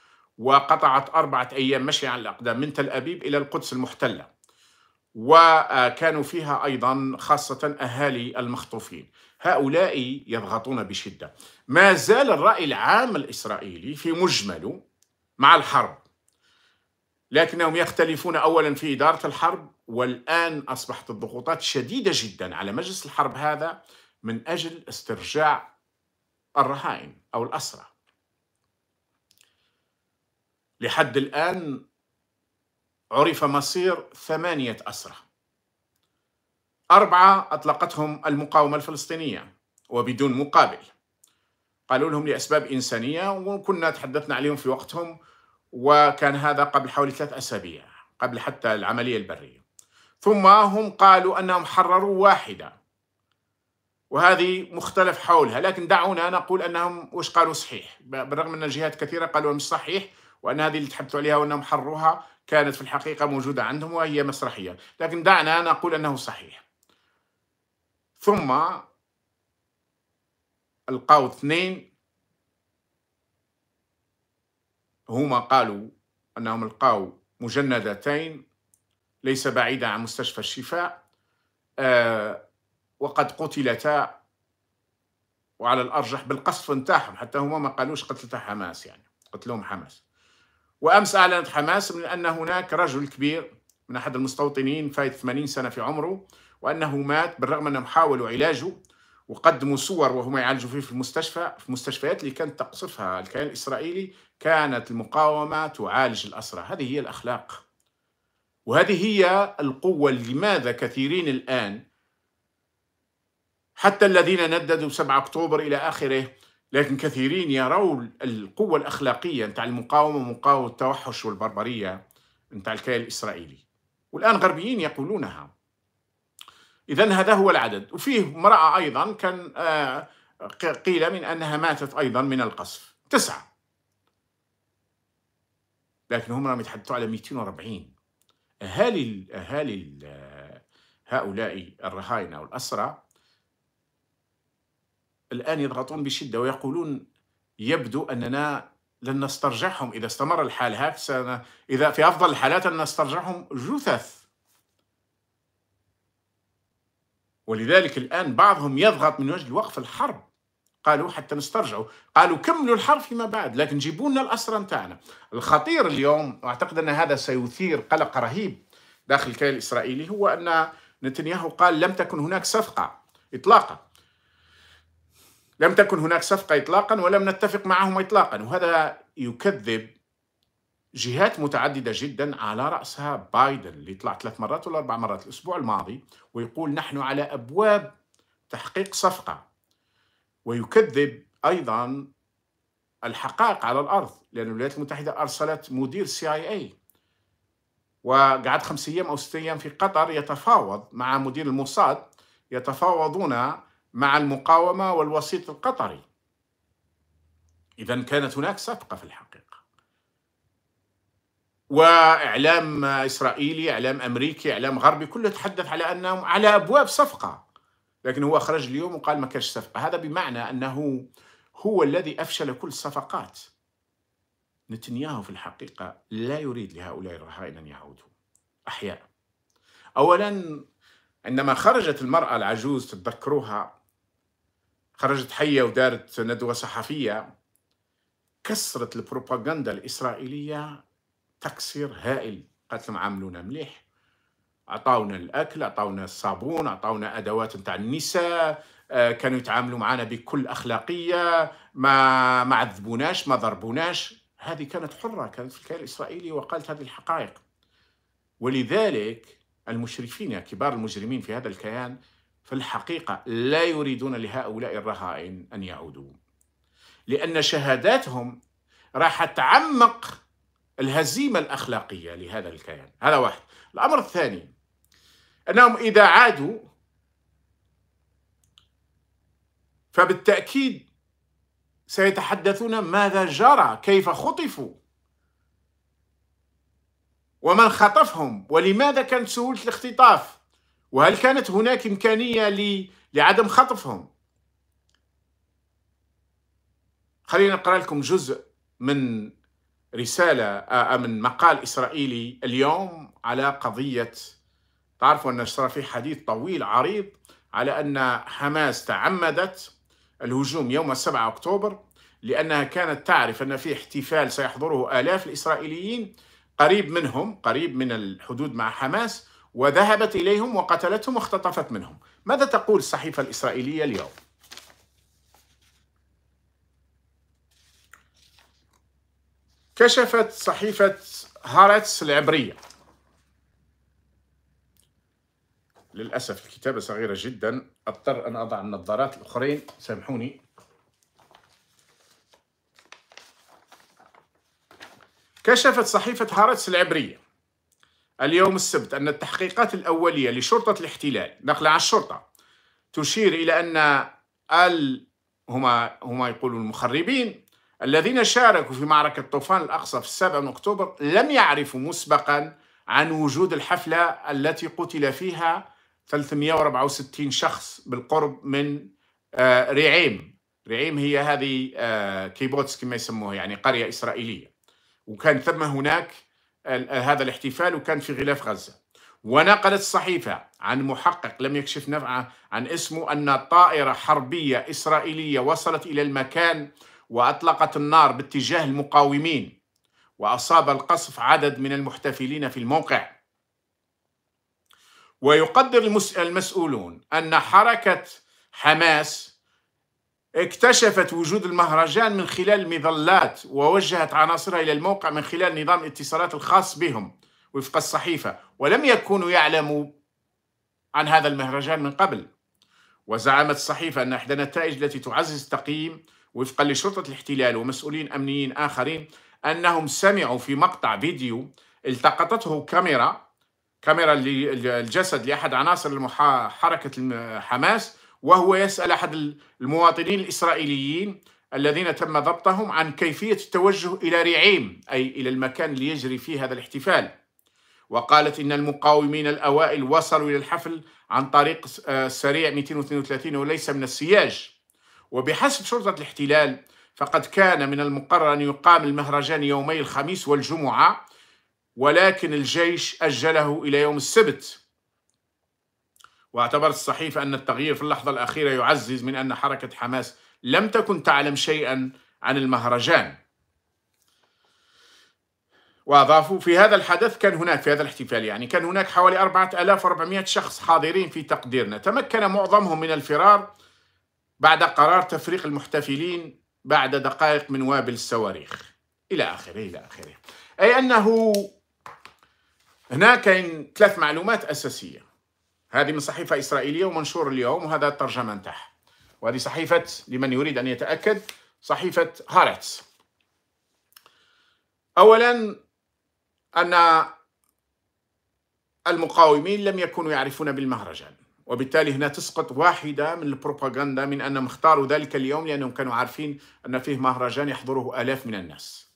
وقطعت أربعة أيام مشي على الأقدام من تل أبيب إلى القدس المحتلة وكانوا فيها أيضا خاصة أهالي المخطوفين هؤلاء يضغطون بشدة ما زال الرأي العام الإسرائيلي في مجمله مع الحرب لكنهم يختلفون أولا في إدارة الحرب والآن أصبحت الضغوطات شديدة جدا على مجلس الحرب هذا من أجل استرجاع الرهائن أو الأسرى لحد الآن عرف مصير ثمانية أسرى أربعة أطلقتهم المقاومة الفلسطينية وبدون مقابل قالوا لهم لأسباب إنسانية وكنا تحدثنا عليهم في وقتهم وكان هذا قبل حوالي ثلاث أسابيع قبل حتى العملية البرية ثم هم قالوا أنهم حرروا واحدة وهذه مختلف حولها لكن دعونا نقول أنهم وش قالوا صحيح بالرغم أن الجهات كثيرة قالوا مش صحيح وأن هذه اللي تحدثوا عليها وأنهم حروها كانت في الحقيقة موجودة عندهم وهي مسرحية لكن دعنا نقول أنه صحيح ثم القاو اثنين هما قالوا أنهم القاو مجندتين ليس بعيدا عن مستشفى الشفاء آه وقد قتلتا وعلى الأرجح بالقصف نتاعهم حتى هما ما قالوش قتلتا حماس يعني قتلهم حماس وأمس أعلنت حماس من أن هناك رجل كبير من أحد المستوطنين فايت 80 سنة في عمره وأنه مات بالرغم أنهم حاولوا علاجه وقدموا صور وهم يعالجوا فيه في المستشفى في المستشفيات اللي كانت تقصفها الكيان الإسرائيلي كانت المقاومة تعالج الأسرى هذه هي الأخلاق وهذه هي القوة لماذا كثيرين الآن حتى الذين نددوا 7 أكتوبر إلى آخره لكن كثيرين يرون القوة الأخلاقية نتاع المقاومة ومقاومة التوحش والبربرية نتاع الكيان الإسرائيلي والآن غربيين يقولونها إذا هذا هو العدد وفيه امرأة أيضا كان آه، قيل من أنها ماتت أيضا من القصف تسعة لكن هم راهم يتحدثوا على 240 أهالي أهالي آه، هؤلاء الرهاينة والأسرى الآن يضغطون بشدة ويقولون يبدو أننا لن نسترجعهم إذا استمر الحال هكذا إذا في أفضل الحالات لن نسترجعهم جثث ولذلك الآن بعضهم يضغط من وجه وقف الحرب قالوا حتى نسترجعوا قالوا كملوا الحرب فيما بعد لكن جيبوا لنا الأسرى نتاعنا الخطير اليوم وأعتقد أن هذا سيثير قلق رهيب داخل الكيان الإسرائيلي هو أن نتنياهو قال لم تكن هناك صفقة إطلاقا لم تكن هناك صفقة إطلاقا ولم نتفق معهم إطلاقا وهذا يكذب جهات متعددة جدا على رأسها بايدن اللي طلع ثلاث مرات ولا أربع مرات الأسبوع الماضي ويقول نحن على أبواب تحقيق صفقة ويكذب أيضا الحقائق على الأرض لأن الولايات المتحدة أرسلت مدير سي آي اي وقعد خمس أيام أو ست أيام في قطر يتفاوض مع مدير الموساد يتفاوضون مع المقاومة والوسيط القطري إذا كانت هناك صفقة في الحقيقة وإعلام إسرائيلي إعلام أمريكي إعلام غربي كله تحدث على أنهم على أبواب صفقة لكن هو خرج اليوم وقال ما كانش صفقة هذا بمعنى أنه هو الذي أفشل كل الصفقات نتنياهو في الحقيقة لا يريد لهؤلاء الرهائن أن يعودوا أحياء أولا عندما خرجت المرأة العجوز تتذكروها خرجت حية ودارت ندوة صحفية كسرت البروباغندا الإسرائيلية تكسير هائل قالت لهم عاملونا مليح عطاونا الأكل عطاونا الصابون عطاونا أدوات نتاع النساء آه، كانوا يتعاملوا معنا بكل أخلاقية ما ما عذبوناش ما ضربوناش هذه كانت حرة كانت في الكيان الإسرائيلي وقالت هذه الحقائق ولذلك المشرفين كبار المجرمين في هذا الكيان في الحقيقة لا يريدون لهؤلاء الرهائن أن يعودوا لأن شهاداتهم راح تعمق الهزيمة الأخلاقية لهذا الكيان هذا واحد الأمر الثاني أنهم إذا عادوا فبالتأكيد سيتحدثون ماذا جرى كيف خطفوا ومن خطفهم ولماذا كانت سهولة الاختطاف وهل كانت هناك إمكانية لعدم خطفهم خلينا نقرأ لكم جزء من رسالة آه، آه، من مقال إسرائيلي اليوم على قضية تعرفوا أن صار في حديث طويل عريض على أن حماس تعمدت الهجوم يوم 7 أكتوبر لأنها كانت تعرف أن في احتفال سيحضره آلاف الإسرائيليين قريب منهم قريب من الحدود مع حماس وذهبت إليهم وقتلتهم واختطفت منهم ماذا تقول الصحيفة الإسرائيلية اليوم؟ كشفت صحيفة هارتس العبرية للأسف الكتابة صغيرة جدا أضطر أن أضع النظارات الأخرين سامحوني كشفت صحيفة هارتس العبرية اليوم السبت أن التحقيقات الأولية لشرطة الاحتلال نقل على الشرطة تشير إلى أن ال هما هما يقولوا المخربين الذين شاركوا في معركة طوفان الأقصى في السابع من أكتوبر لم يعرفوا مسبقا عن وجود الحفلة التي قتل فيها 364 شخص بالقرب من آه، ريعيم ريعيم هي هذه آه، كيبوتس كما يسموها يعني قرية إسرائيلية وكان ثم هناك هذا الاحتفال وكان في غلاف غزة ونقلت الصحيفة عن محقق لم يكشف نفعه عن اسمه أن طائرة حربية إسرائيلية وصلت إلى المكان وأطلقت النار باتجاه المقاومين وأصاب القصف عدد من المحتفلين في الموقع ويقدر المسؤولون أن حركة حماس اكتشفت وجود المهرجان من خلال المظلات ووجهت عناصرها إلى الموقع من خلال نظام الاتصالات الخاص بهم وفق الصحيفة ولم يكونوا يعلموا عن هذا المهرجان من قبل وزعمت الصحيفة أن إحدى النتائج التي تعزز التقييم وفقا لشرطة الاحتلال ومسؤولين أمنيين آخرين أنهم سمعوا في مقطع فيديو التقطته كاميرا كاميرا الجسد لأحد عناصر حركة حماس وهو يسأل أحد المواطنين الإسرائيليين الذين تم ضبطهم عن كيفية التوجه إلى ريعيم أي إلى المكان اللي يجري فيه هذا الاحتفال وقالت إن المقاومين الأوائل وصلوا إلى الحفل عن طريق آه، سريع 232 وليس من السياج وبحسب شرطة الاحتلال فقد كان من المقرر أن يقام المهرجان يومي الخميس والجمعة ولكن الجيش أجله إلى يوم السبت واعتبرت الصحيفة أن التغيير في اللحظة الأخيرة يعزز من أن حركة حماس لم تكن تعلم شيئا عن المهرجان وأضافوا في هذا الحدث كان هناك في هذا الاحتفال يعني كان هناك حوالي 4400 شخص حاضرين في تقديرنا تمكن معظمهم من الفرار بعد قرار تفريق المحتفلين بعد دقائق من وابل الصواريخ إلى آخره إلى آخره أي أنه هناك ثلاث معلومات أساسية هذه من صحيفة إسرائيلية ومنشور اليوم وهذا الترجمة نتاعها وهذه صحيفة لمن يريد أن يتأكد صحيفة هارتس أولا أن المقاومين لم يكونوا يعرفون بالمهرجان وبالتالي هنا تسقط واحدة من البروباغندا من أنهم اختاروا ذلك اليوم لأنهم كانوا عارفين أن فيه مهرجان يحضره آلاف من الناس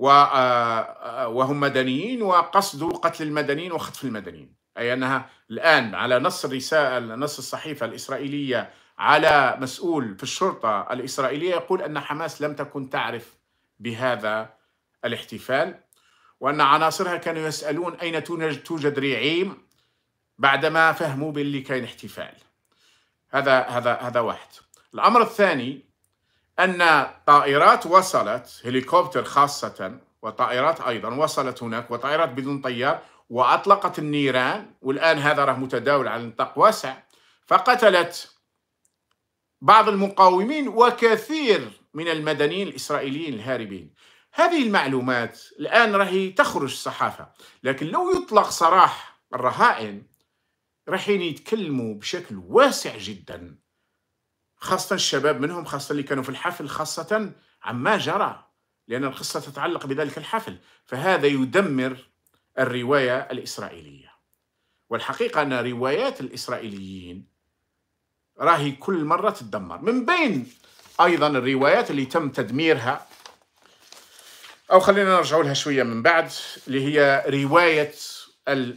آه، آه، وهم مدنيين وقصدوا قتل المدنيين وخطف المدنيين أي أنها الآن على نص الرسالة نص الصحيفة الإسرائيلية على مسؤول في الشرطة الإسرائيلية يقول أن حماس لم تكن تعرف بهذا الاحتفال وأن عناصرها كانوا يسألون أين توجد ريعيم بعدما فهموا باللي كان احتفال هذا هذا هذا واحد الأمر الثاني أن طائرات وصلت هليكوبتر خاصة وطائرات أيضا وصلت هناك وطائرات بدون طيار وأطلقت النيران والآن هذا راه متداول على نطاق واسع فقتلت بعض المقاومين وكثير من المدنيين الإسرائيليين الهاربين هذه المعلومات الآن راهي تخرج الصحافة لكن لو يطلق سراح الرهائن رايحين يتكلموا بشكل واسع جدا خاصة الشباب منهم خاصة اللي كانوا في الحفل خاصة عما جرى لأن القصة تتعلق بذلك الحفل فهذا يدمر الرواية الإسرائيلية والحقيقة أن روايات الإسرائيليين راهي كل مرة تدمر من بين أيضا الروايات اللي تم تدميرها أو خلينا نرجع لها شوية من بعد اللي هي رواية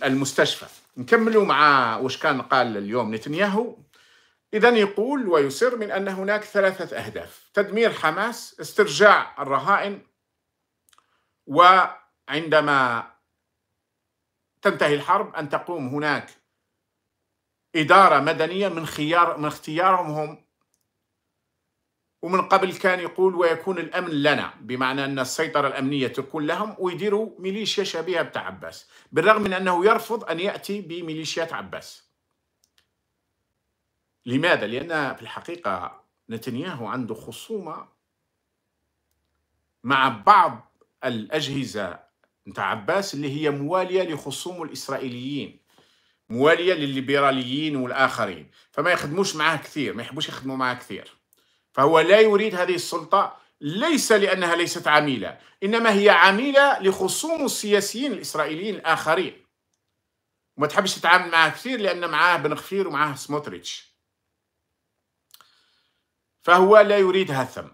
المستشفى نكملوا مع وش كان قال اليوم نتنياهو إذا يقول ويصر من أن هناك ثلاثة أهداف تدمير حماس استرجاع الرهائن وعندما تنتهي الحرب أن تقوم هناك إدارة مدنية من خيار من اختيارهم هم ومن قبل كان يقول ويكون الأمن لنا بمعنى أن السيطرة الأمنية تكون لهم ويديروا ميليشيا شبيهة بتاع عباس بالرغم من أنه يرفض أن يأتي بميليشيات عباس لماذا؟ لأن في الحقيقة نتنياهو عنده خصومة مع بعض الأجهزة نتاع عباس اللي هي موالية لخصوم الإسرائيليين موالية للليبراليين والآخرين فما يخدموش معاه كثير ما يحبوش يخدموا معاه كثير فهو لا يريد هذه السلطة ليس لأنها ليست عميلة إنما هي عميلة لخصوم السياسيين الإسرائيليين الآخرين وما تحبش تتعامل معاه كثير لأن معاه بن خفير ومعاه سموتريتش فهو لا يريد هثم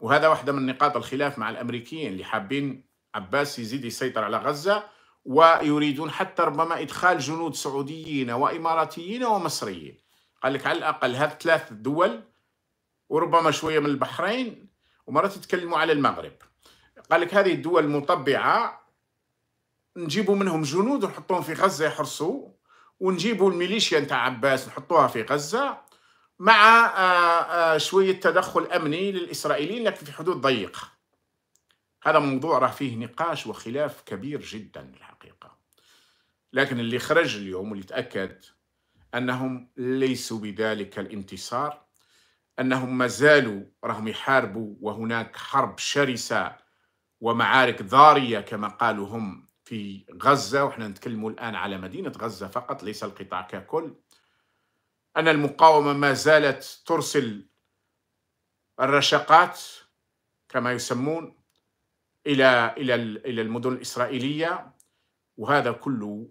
وهذا واحدة من نقاط الخلاف مع الأمريكيين اللي حابين عباس يزيد يسيطر على غزة ويريدون حتى ربما إدخال جنود سعوديين وإماراتيين ومصريين قال لك على الأقل هذه ثلاث دول وربما شوية من البحرين ومرة تتكلموا على المغرب قال لك هذه الدول مطبعة نجيبوا منهم جنود ونحطوهم في غزة يحرسوا ونجيبوا الميليشيا نتاع عباس نحطوها في غزة مع آه، آه، شوية تدخل أمني للإسرائيليين لكن في حدود ضيقة هذا موضوع راه فيه نقاش وخلاف كبير جدا الحقيقة لكن اللي خرج اليوم واللي تأكد أنهم ليسوا بذلك الانتصار أنهم ما زالوا راهم يحاربوا وهناك حرب شرسة ومعارك ضارية كما قالوا هم في غزة وإحنا نتكلم الآن على مدينة غزة فقط ليس القطاع ككل أن المقاومة ما زالت ترسل الرشقات كما يسمون الى الى الى المدن الاسرائيليه وهذا كله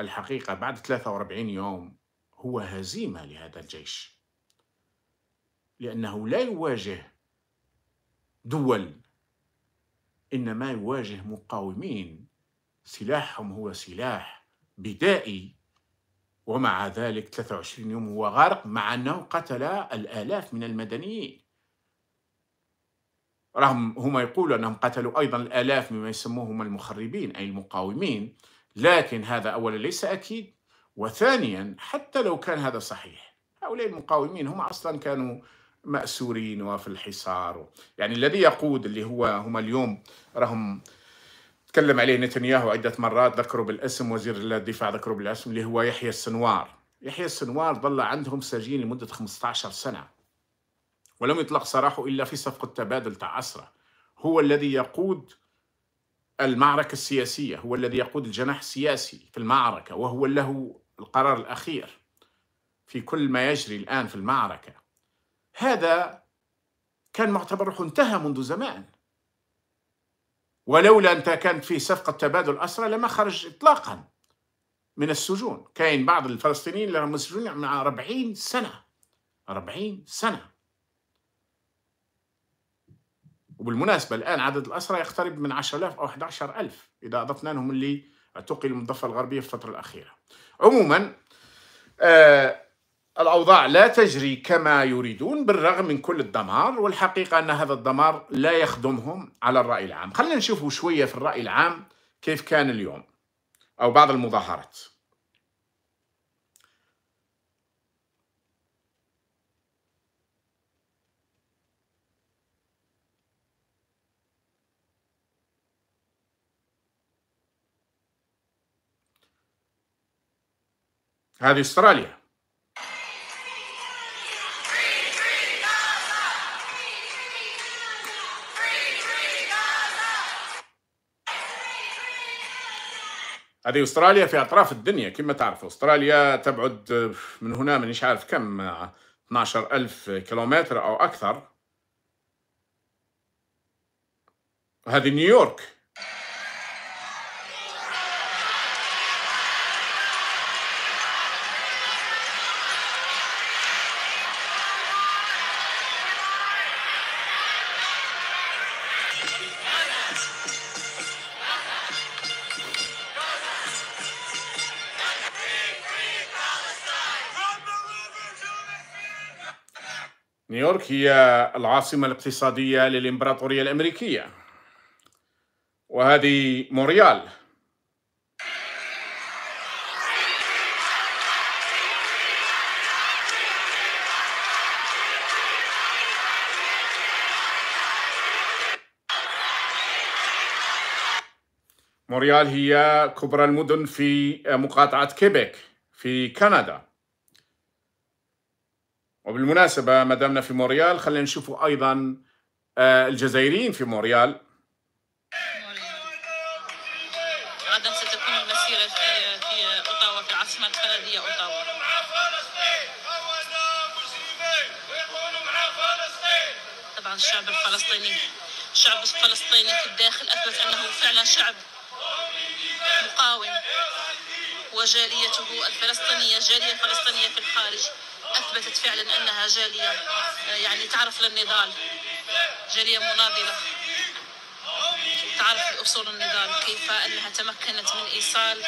الحقيقه بعد 43 يوم هو هزيمه لهذا الجيش لانه لا يواجه دول انما يواجه مقاومين سلاحهم هو سلاح بدائي ومع ذلك 23 يوم هو غارق مع انه قتل الالاف من المدنيين رغم هم يقولوا أنهم قتلوا أيضا الآلاف مما يسموهم المخربين أي المقاومين لكن هذا أولا ليس أكيد وثانيا حتى لو كان هذا صحيح هؤلاء المقاومين هم أصلا كانوا مأسورين وفي الحصار يعني الذي يقود اللي هو هم اليوم راهم تكلم عليه نتنياهو عدة مرات ذكروا بالاسم وزير الدفاع ذكروا بالاسم اللي هو يحيى السنوار يحيى السنوار ظل عندهم سجين لمدة 15 سنة ولم يطلق سراحه إلا في صفقة تبادل تعسرة هو الذي يقود المعركة السياسية هو الذي يقود الجناح السياسي في المعركة وهو له القرار الأخير في كل ما يجري الآن في المعركة هذا كان معتبره انتهى منذ زمان ولولا أن كانت في صفقة تبادل أسرى لما خرج إطلاقا من السجون كاين بعض الفلسطينيين اللي هم مسجونين مع 40 سنة 40 سنة وبالمناسبة الآن عدد الأسرى يقترب من 10000 أو 11000 إذا أضفنا لهم اللي اعتقلوا من الضفة الغربية في الفترة الأخيرة عموما آه الأوضاع لا تجري كما يريدون بالرغم من كل الدمار والحقيقة أن هذا الدمار لا يخدمهم على الرأي العام خلينا نشوفوا شوية في الرأي العام كيف كان اليوم أو بعض المظاهرات هذه استراليا هذه استراليا في اطراف الدنيا كما تعرف استراليا تبعد من هنا مانيش عارف كم 12 ألف كيلومتر أو أكثر هذه نيويورك نيويورك هي العاصمة الاقتصادية للإمبراطورية الأمريكية وهذه موريال موريال هي كبرى المدن في مقاطعة كيبيك في كندا وبالمناسبة ما دامنا في مونريال خلينا نشوف أيضا آه، الجزائريين في مونريال غدا ستكون المسيرة في في أوتاوا في العاصمة البلدية أوتاوا طبعا الشعب الفلسطيني الشعب الفلسطيني في الداخل أثبت أنه فعلا شعب مقاوم وجاليته الفلسطينية جالية فلسطينية في الخارج أثبتت فعلا أنها جالية آه، يعني تعرف للنضال جالية مناضلة تعرف أصول النضال كيف أنها تمكنت من إيصال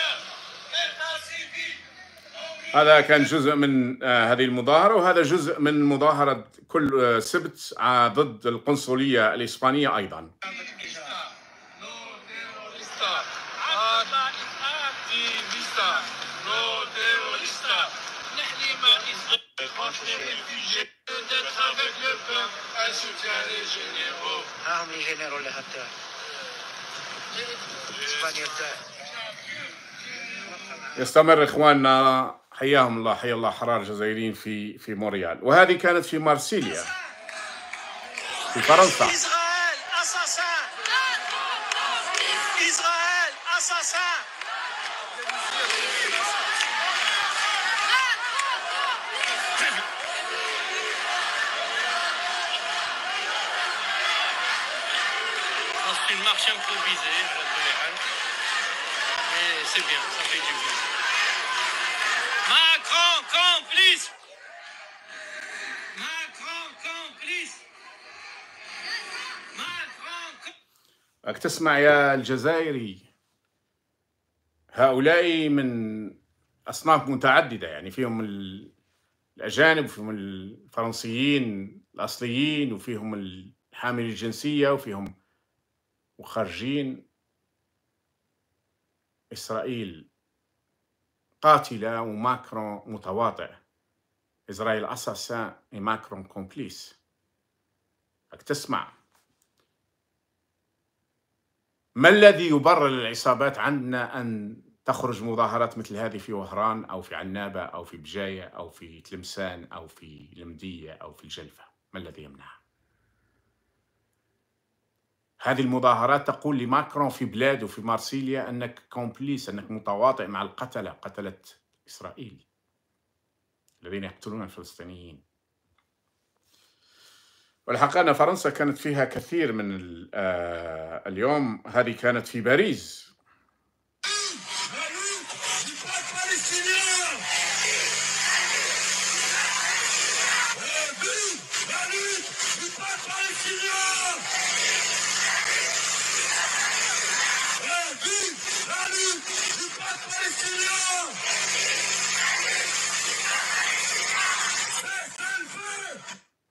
هذا كان جزء من آه، هذه المظاهرة وهذا جزء من مظاهرة كل آه، سبت ضد القنصلية الإسبانية أيضا عام يجنروا اللي يستمر اخواننا حياهم الله حيا الله حرار الجزائريين في في موريال وهذه كانت في مارسيليا في فرنسا juste une marche improvisée, mais c'est bien, ça fait du bien. Macron complice راك تسمع يا الجزائري هؤلاء من اصناف متعدده يعني فيهم الاجانب وفيهم الفرنسيين الاصليين وفيهم الحامل الجنسيه وفيهم وخارجين إسرائيل قاتلة وماكرون متواضع إسرائيل أساسا وماكرون كومبليس هك تسمع ما الذي يبرر العصابات عندنا أن تخرج مظاهرات مثل هذه في وهران أو في عنابة أو في بجاية أو في تلمسان أو في المدية أو في الجلفة ما الذي يمنعها هذه المظاهرات تقول لماكرون في بلاده في مارسيليا انك كومبليس انك متواطئ مع القتله قتله اسرائيل الذين يقتلون الفلسطينيين والحقيقه ان فرنسا كانت فيها كثير من آه، اليوم هذه كانت في باريس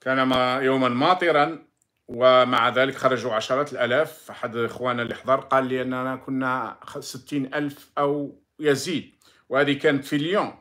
كان ما يوما ماطرا ومع ذلك خرجوا عشرات الألاف أحد إخواننا اللي حضر قال لي أننا كنا ستين ألف أو يزيد وهذه كانت في ليون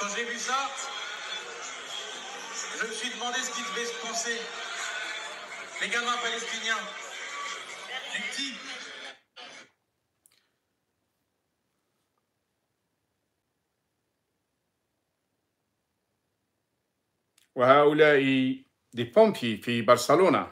Quand j'ai vu ça, je me suis demandé ce qu'ils devaient se penser. Les gamins palestiniens, les petits. وهؤلاء des pompiers في Barcelone.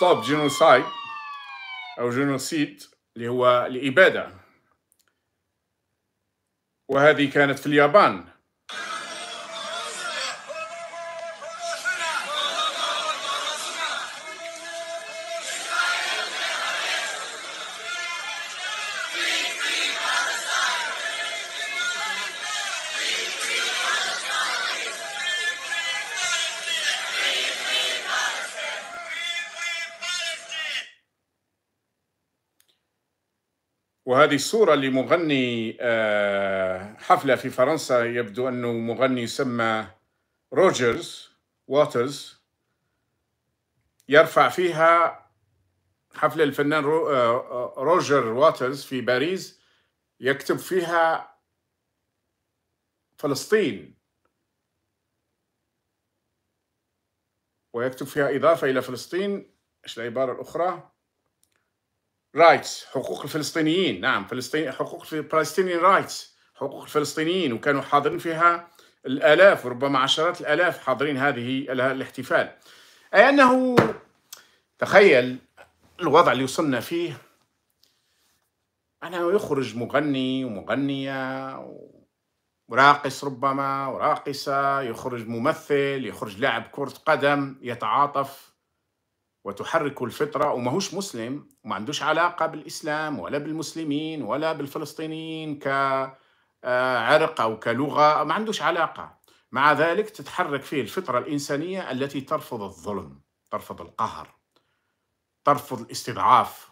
سب جينوسايد أو جينوسيد اللي هو الإبادة وهذه كانت في اليابان هذه الصورة لمغني آه، حفلة في فرنسا يبدو أنه مغني يسمى روجرز واترز يرفع فيها حفلة الفنان آه، آه، روجر واترز في باريس يكتب فيها فلسطين ويكتب فيها إضافة إلى فلسطين إيش العبارة الأخرى؟ رايتس حقوق الفلسطينيين نعم فلسطين حقوق الفلسطينيين رايتس حقوق الفلسطينيين وكانوا حاضرين فيها الالاف وربما عشرات الالاف حاضرين هذه الاحتفال اي انه تخيل الوضع اللي وصلنا فيه انه يخرج مغني ومغنيه وراقص ربما وراقصه يخرج ممثل يخرج لاعب كره قدم يتعاطف وتحرك الفطرة وماهوش مسلم وما عندوش علاقة بالإسلام ولا بالمسلمين ولا بالفلسطينيين كعرق آه، أو كلغة ما عندوش علاقة مع ذلك تتحرك فيه الفطرة الإنسانية التي ترفض الظلم ترفض القهر ترفض الاستضعاف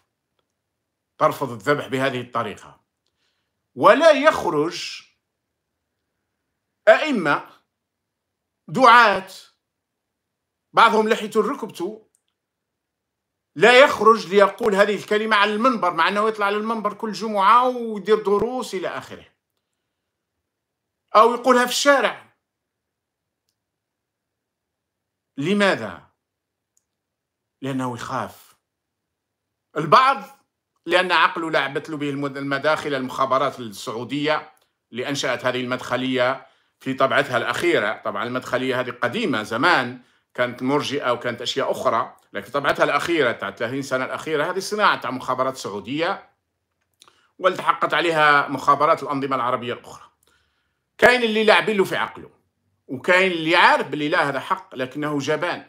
ترفض الذبح بهذه الطريقة ولا يخرج أئمة دعاة بعضهم لحيته ركبته لا يخرج ليقول هذه الكلمة على المنبر مع أنه يطلع للمنبر كل جمعة ويدير دروس إلى آخره أو يقولها في الشارع لماذا؟ لأنه يخاف البعض لأن عقله لعبت له به المداخل المخابرات السعودية اللي أنشأت هذه المدخلية في طبعتها الأخيرة طبعا المدخلية هذه قديمة زمان كانت مرجئه وكانت اشياء اخرى لكن طبعتها الاخيره تاع 30 سنه الاخيره هذه صناعه تاع مخابرات سعوديه والتحقت عليها مخابرات الانظمه العربيه الاخرى كاين اللي لاعب له في عقله وكاين اللي عارف باللي لا هذا حق لكنه جبان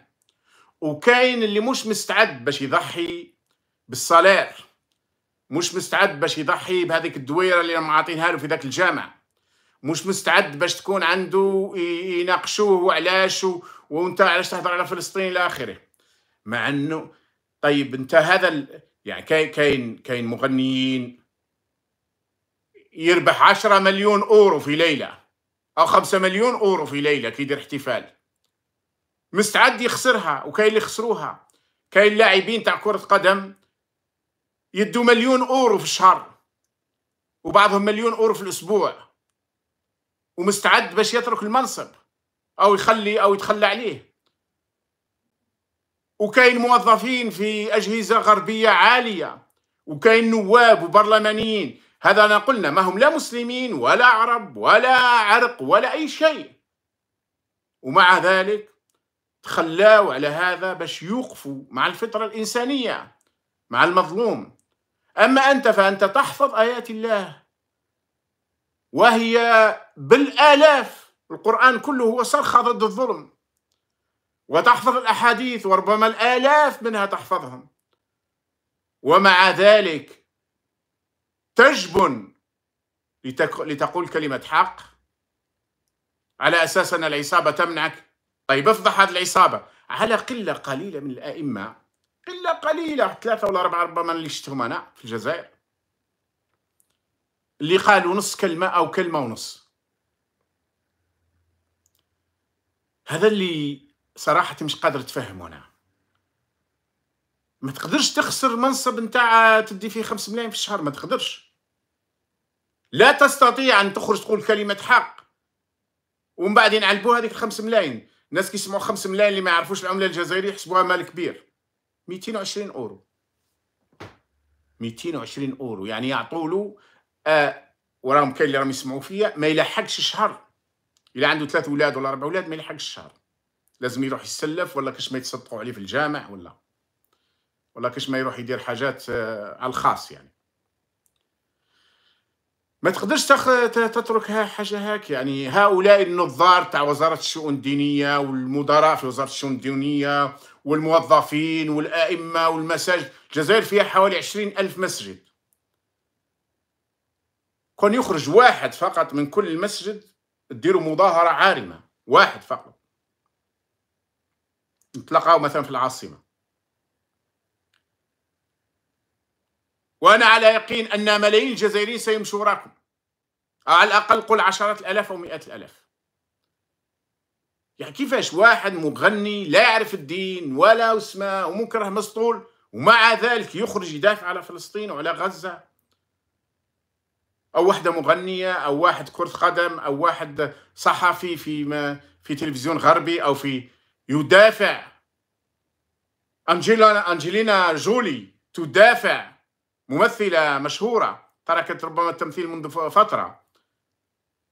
وكاين اللي مش مستعد باش يضحي بالصلاير مش مستعد باش يضحي بهذيك الدويره اللي معاطينها له في ذاك الجامع مش مستعد باش تكون عنده يناقشوه وعلاش وانت علاش تهضر على فلسطين الى اخره مع انه طيب انت هذا ال... يعني كاين كاين كاين مغنيين يربح 10 مليون اورو في ليله او 5 مليون اورو في ليله كيدير احتفال مستعد يخسرها وكاين اللي خسروها كاين لاعبين تاع كره قدم يدوا مليون اورو في الشهر وبعضهم مليون اورو في الاسبوع ومستعد باش يترك المنصب او يخلي او يتخلى عليه وكاين موظفين في اجهزه غربيه عاليه وكاين نواب وبرلمانيين هذا انا قلنا ما هم لا مسلمين ولا عرب ولا عرق ولا اي شيء ومع ذلك تخلاوا على هذا باش يوقفوا مع الفطره الانسانيه مع المظلوم اما انت فانت تحفظ ايات الله وهي بالالاف القرآن كله هو صرخة ضد الظلم وتحفظ الأحاديث وربما الآلاف منها تحفظهم ومع ذلك تجبن لتقول كلمة حق على أساس أن العصابة تمنعك طيب افضح هذه العصابة على قلة قليلة من الأئمة قلة قليلة ثلاثة ولا أربعة ربما اللي شفتهم أنا في الجزائر اللي قالوا نص كلمة أو كلمة ونص هذا اللي صراحة مش قادر تفهمه أنا ما تقدرش تخسر منصب نتاع تدي فيه خمس ملايين في الشهر ما تقدرش لا تستطيع أن تخرج تقول كلمة حق ومن بعد ينعلبوا هذيك الخمس ملايين الناس كي يسمعوا خمس ملايين اللي ما يعرفوش العملة الجزائرية يحسبوها مال كبير 220 أورو 220 أورو يعني يعطوا له آه وراهم كاين اللي راهم يسمعوا فيا ما يلحقش شهر الا عنده ثلاث ولاد ولا اربع ولاد ما يلحقش الشهر لازم يروح يسلف ولا كاش ما يتصدقوا عليه في الجامع ولا ولا كاش ما يروح يدير حاجات آه، على الخاص يعني ما تقدرش تخ... تتركها حاجه هاك يعني هؤلاء النظار تاع وزاره الشؤون الدينيه والمدراء في وزاره الشؤون الدينيه والموظفين والائمه والمساجد الجزائر فيها حوالي عشرين الف مسجد كون يخرج واحد فقط من كل مسجد ديروا مظاهرة عارمة واحد فقط نتلقاو مثلا في العاصمة وأنا على يقين أن ملايين الجزائريين سيمشوا وراكم على الأقل قل عشرات الآلاف أو مئات الآلاف يعني كيفاش واحد مغني لا يعرف الدين ولا اسمه ومكره مسطول ومع ذلك يخرج يدافع على فلسطين وعلى غزة او واحده مغنيه او واحد كره قدم او واحد صحفي في ما في تلفزيون غربي او في يدافع انجيلا انجلينا جولي تدافع ممثله مشهوره تركت ربما التمثيل منذ فتره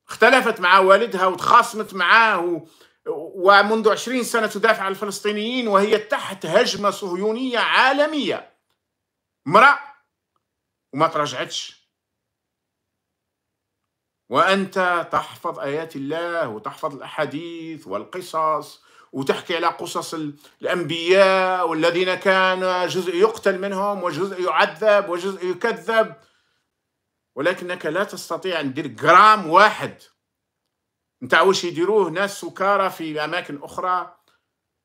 اختلفت مع والدها وتخاصمت معاه ومنذ عشرين سنة تدافع عن الفلسطينيين وهي تحت هجمة صهيونية عالمية امرأة وما تراجعتش وأنت تحفظ آيات الله وتحفظ الأحاديث والقصص وتحكي على قصص الأنبياء والذين كان جزء يقتل منهم وجزء يعذب وجزء يكذب ولكنك لا تستطيع أن تدير جرام واحد أنت واش يديروه ناس سكارى في أماكن أخرى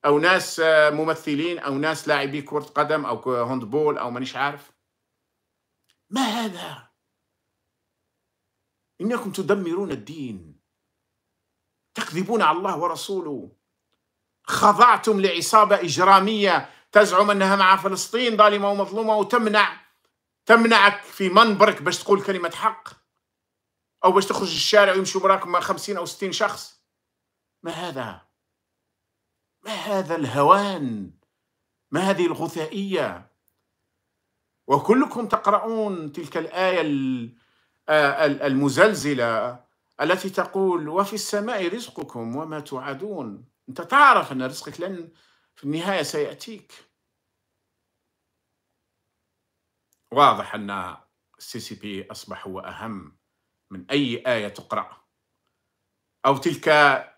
أو ناس ممثلين أو ناس لاعبي كرة قدم أو هندبول أو مانيش عارف ما هذا إنكم تدمرون الدين تكذبون على الله ورسوله خضعتم لعصابة إجرامية تزعم أنها مع فلسطين ظالمة ومظلومة وتمنع تمنعك في منبرك باش تقول كلمة حق أو باش تخرج الشارع ويمشوا براكم 50 أو 60 شخص ما هذا؟ ما هذا الهوان؟ ما هذه الغثائية؟ وكلكم تقرؤون تلك الآية المزلزله التي تقول وفي السماء رزقكم وما توعدون انت تعرف ان رزقك لن في النهايه سياتيك واضح ان السي سي بي اصبح هو اهم من اي ايه تقرا او تلك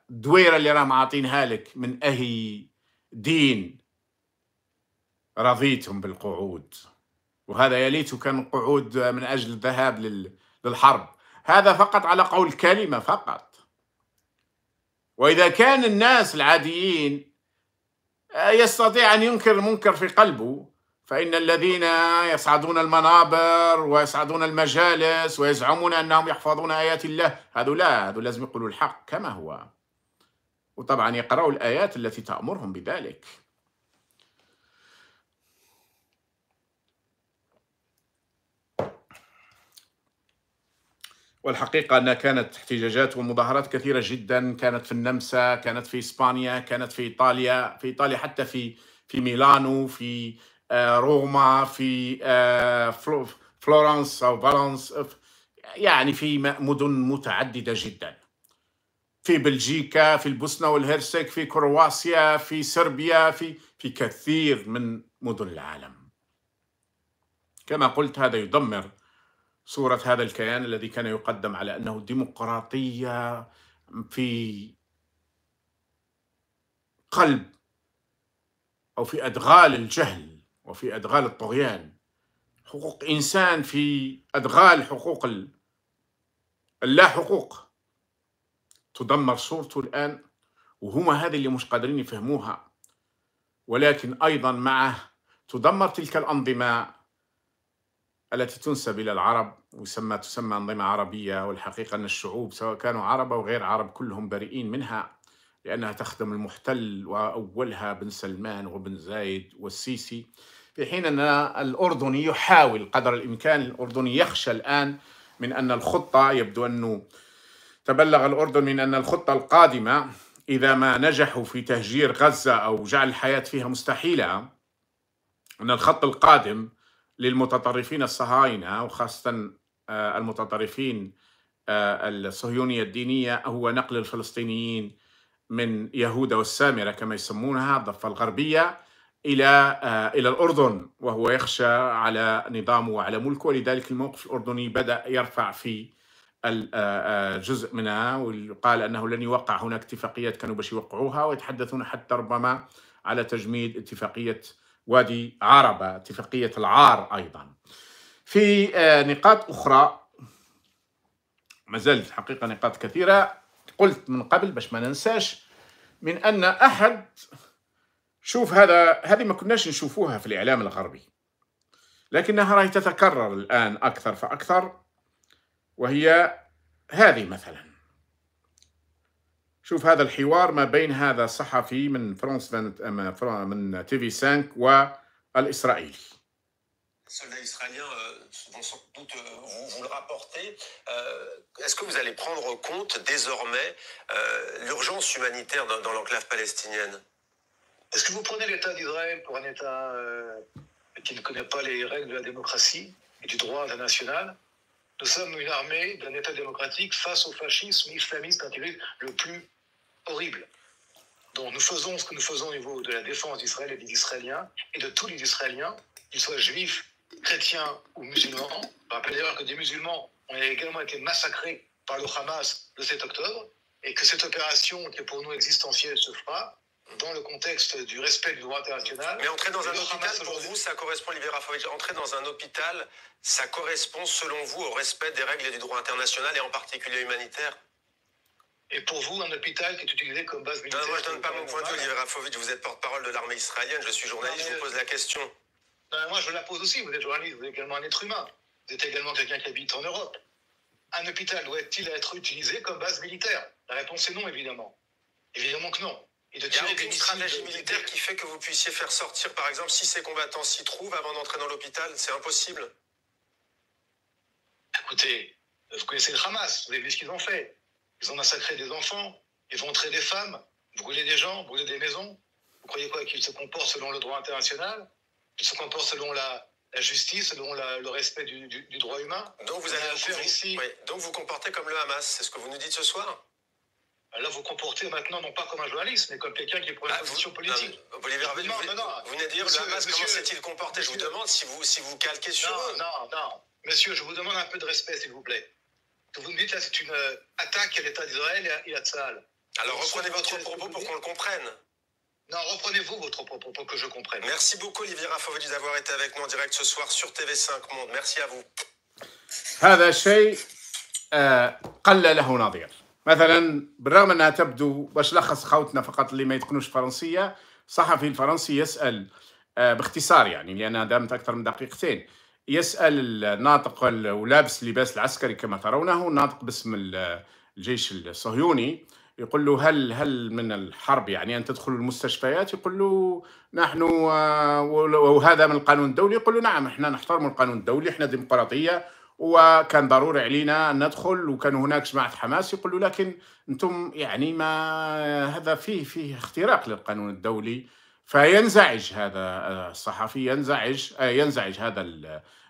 الدويره اللي راهم عاطينها لك من اهي دين رضيتم بالقعود وهذا يا ليت كان قعود من اجل الذهاب لل للحرب هذا فقط على قول كلمة فقط وإذا كان الناس العاديين آه، يستطيع أن ينكر المنكر في قلبه فإن الذين يصعدون المنابر ويصعدون المجالس ويزعمون أنهم يحفظون آيات الله هذولا هذو لازم يقولوا الحق كما هو وطبعا يقرأوا الآيات التي تأمرهم بذلك والحقيقة أنها كانت احتجاجات ومظاهرات كثيرة جدا كانت في النمسا كانت في إسبانيا كانت في إيطاليا في إيطاليا حتى في في ميلانو في آه، روما في آه، فلورنس أو فالنس يعني في مدن متعددة جدا في بلجيكا في البوسنة والهرسك في كرواسيا في صربيا في في كثير من مدن العالم كما قلت هذا يدمر صورة هذا الكيان الذي كان يقدم على أنه ديمقراطية في قلب أو في أدغال الجهل وفي أدغال الطغيان حقوق إنسان في أدغال حقوق اللا حقوق تدمر صورته الآن وهم هذه اللي مش قادرين يفهموها ولكن أيضا معه تدمر تلك الأنظمة التي تنسب إلى العرب وسمى تسمى أنظمة عربية والحقيقة أن الشعوب سواء كانوا عرب أو غير عرب كلهم بريئين منها لأنها تخدم المحتل وأولها بن سلمان وبن زايد والسيسي في حين أن الأردني يحاول قدر الإمكان الأردني يخشى الآن من أن الخطة يبدو أنه تبلغ الأردن من أن الخطة القادمة إذا ما نجحوا في تهجير غزة أو جعل الحياة فيها مستحيلة أن الخط القادم للمتطرفين الصهاينه وخاصه آه، المتطرفين آه، الصهيونيه الدينيه هو نقل الفلسطينيين من يهودا والسامره كما يسمونها الضفه الغربيه الى آه، الى الاردن وهو يخشى على نظامه وعلى ملكه ولذلك الموقف الاردني بدا يرفع في جزء منها وقال انه لن يوقع هناك اتفاقيات كانوا باش يوقعوها ويتحدثون حتى ربما على تجميد اتفاقيه وادي عربة اتفاقية العار أيضا في آه، نقاط أخرى ما زالت حقيقة نقاط كثيرة قلت من قبل باش ما ننساش من أن أحد شوف هذا هذه ما كناش نشوفوها في الإعلام الغربي لكنها راهي تتكرر الآن أكثر فأكثر وهي هذه مثلاً شوف هذا الحوار ما بين هذا الصحفي من فرنسا من تي tv 5 Les soldats israéliens vont euh, sans doute vous, euh, le rapporter. Euh, est-ce que vous allez prendre compte désormais l'urgence humanitaire dans, l'enclave palestinienne Est-ce que vous prenez l'État d'Israël pour un État qui ne connaît pas les règles de la démocratie et du droit international nous sommes une armée d'un État démocratique face au fascisme islamiste intégriste le plus horrible. Donc nous faisons ce que nous faisons au niveau de la défense d'Israël et des Israéliens, et de tous les Israéliens, qu'ils soient juifs, chrétiens ou musulmans. Je rappelle d'ailleurs que des musulmans ont également été massacrés par le Hamas le 7 octobre, et que cette opération qui est pour nous existentielle se fera dans le contexte du respect du droit international. Mais entrer dans un hôpital, pour vous, ça correspond, Olivier entrer dans un hôpital, ça correspond selon vous au respect des règles du droit international et en particulier humanitaire et pour vous, un hôpital qui est utilisé comme base militaire Non, moi je donne pas mon point de vue, Olivier Rafovic. Vous êtes porte-parole de l'armée israélienne, je suis journaliste, je vous pose la question. Non, moi je la pose aussi. Vous êtes journaliste, vous êtes également un être humain. Vous êtes également quelqu'un qui habite en Europe. Un hôpital doit-il être utilisé comme base militaire La réponse est non, évidemment. Évidemment que non. Il de a une stratégie militaire qui fait que vous puissiez faire sortir, par exemple, si ces combattants s'y trouvent avant d'entrer dans l'hôpital, c'est impossible. Écoutez, vous connaissez le Hamas, vous avez vu ce qu'ils ont fait. Ils ont massacré des enfants, ils ont entré des femmes, brûlé des gens, brûlé des maisons. Vous croyez quoi Qu'ils se comportent selon le droit international Ils se comportent selon la, justice, selon le respect du, droit humain Donc vous, allez faire ici. Donc vous comportez comme le Hamas, c'est ce que vous nous dites ce soir Là, vous comportez maintenant non pas comme un journaliste, mais comme quelqu'un qui est une ah, position politique. vous, venez de dire monsieur, Hamas, comment s'est-il comporté Je vous demande si vous, si vous calquez sur non, Non, non, monsieur, je vous demande un peu de respect, s'il vous plaît. vous me dites là, c'est une euh, attaque à l'État d'Israël et à Tsahal. Alors reprenez votre propos pour qu'on le comprenne. Non, reprenez-vous votre propos pour que je comprenne. Merci beaucoup, Olivier Raffoveli, d'avoir été avec moi en direct ce soir sur TV5 Monde. Merci à vous. مثلا بالرغم انها تبدو باش لخص خوتنا فقط اللي ما يتقنوش فرنسيه صحفي الفرنسي يسال آه، باختصار يعني لانها دامت اكثر من دقيقتين يسال الناطق ولابس لباس العسكري كما ترونه ناطق باسم الجيش الصهيوني يقول له هل هل من الحرب يعني ان تدخلوا المستشفيات يقول له نحن آه، وهذا من القانون الدولي يقول له نعم احنا نحترم القانون الدولي احنا ديمقراطيه وكان ضروري علينا ان ندخل وكان هناك جماعه حماس يقولوا لكن انتم يعني ما هذا فيه فيه اختراق للقانون الدولي فينزعج هذا الصحفي ينزعج آه، ينزعج هذا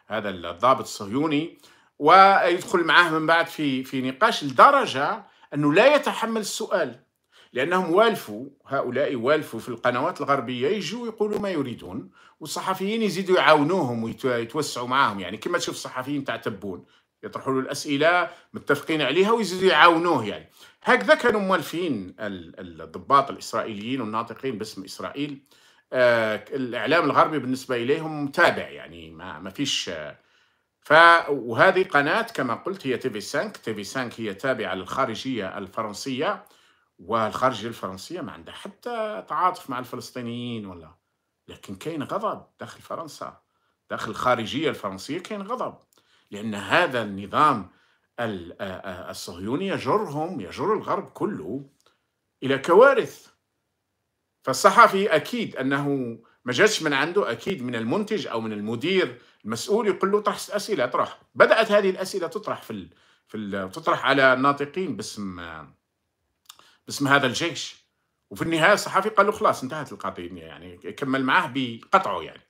هذا الضابط الصهيوني ويدخل معاه من بعد في في نقاش لدرجه انه لا يتحمل السؤال لأنهم والفوا هؤلاء والفوا في القنوات الغربية يجوا يقولوا ما يريدون والصحفيين يزيدوا يعاونوهم ويتوسعوا معاهم يعني كما تشوف الصحفيين تاع تبون يطرحوا له الأسئلة متفقين عليها ويزيدوا يعاونوه يعني هكذا كانوا موالفين الضباط الإسرائيليين والناطقين باسم إسرائيل آه، الإعلام الغربي بالنسبة إليهم متابع يعني ما, ما فيش ف وهذه قناة كما قلت هي تي في 5 تي في 5 هي تابعة للخارجية الفرنسية والخارجيه الفرنسيه ما عندها حتى تعاطف مع الفلسطينيين ولا لكن كاين غضب داخل فرنسا داخل الخارجيه الفرنسيه كاين غضب لان هذا النظام الصهيوني يجرهم يجر الغرب كله الى كوارث فالصحفي اكيد انه ما جاتش من عنده اكيد من المنتج او من المدير المسؤول يقول له طرح اسئله اطرح بدات هذه الاسئله تطرح في ال... في ال... تطرح على الناطقين باسم باسم هذا الجيش وفي النهايه الصحفي قال له خلاص انتهت القضيه يعني كمل معاه بقطعه يعني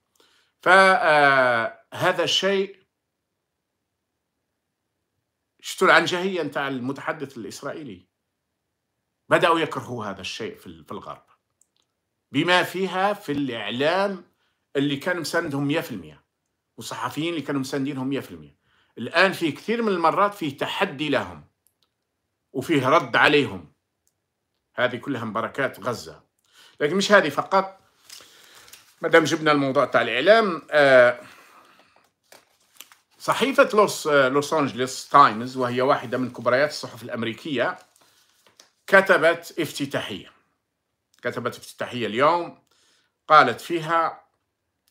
فهذا آه، الشيء شفتوا العنجهيه نتاع المتحدث الاسرائيلي بداوا يكرهوا هذا الشيء في الغرب بما فيها في الاعلام اللي كان مساندهم 100% والصحفيين اللي كانوا مساندينهم 100% الان في كثير من المرات فيه تحدي لهم وفيه رد عليهم هذه كلها بركات غزة لكن مش هذه فقط مادام جبنا الموضوع تاع الإعلام آه، صحيفة لوس آه، لوس أنجلوس تايمز وهي واحدة من كبريات الصحف الأمريكية كتبت افتتاحية كتبت افتتاحية اليوم قالت فيها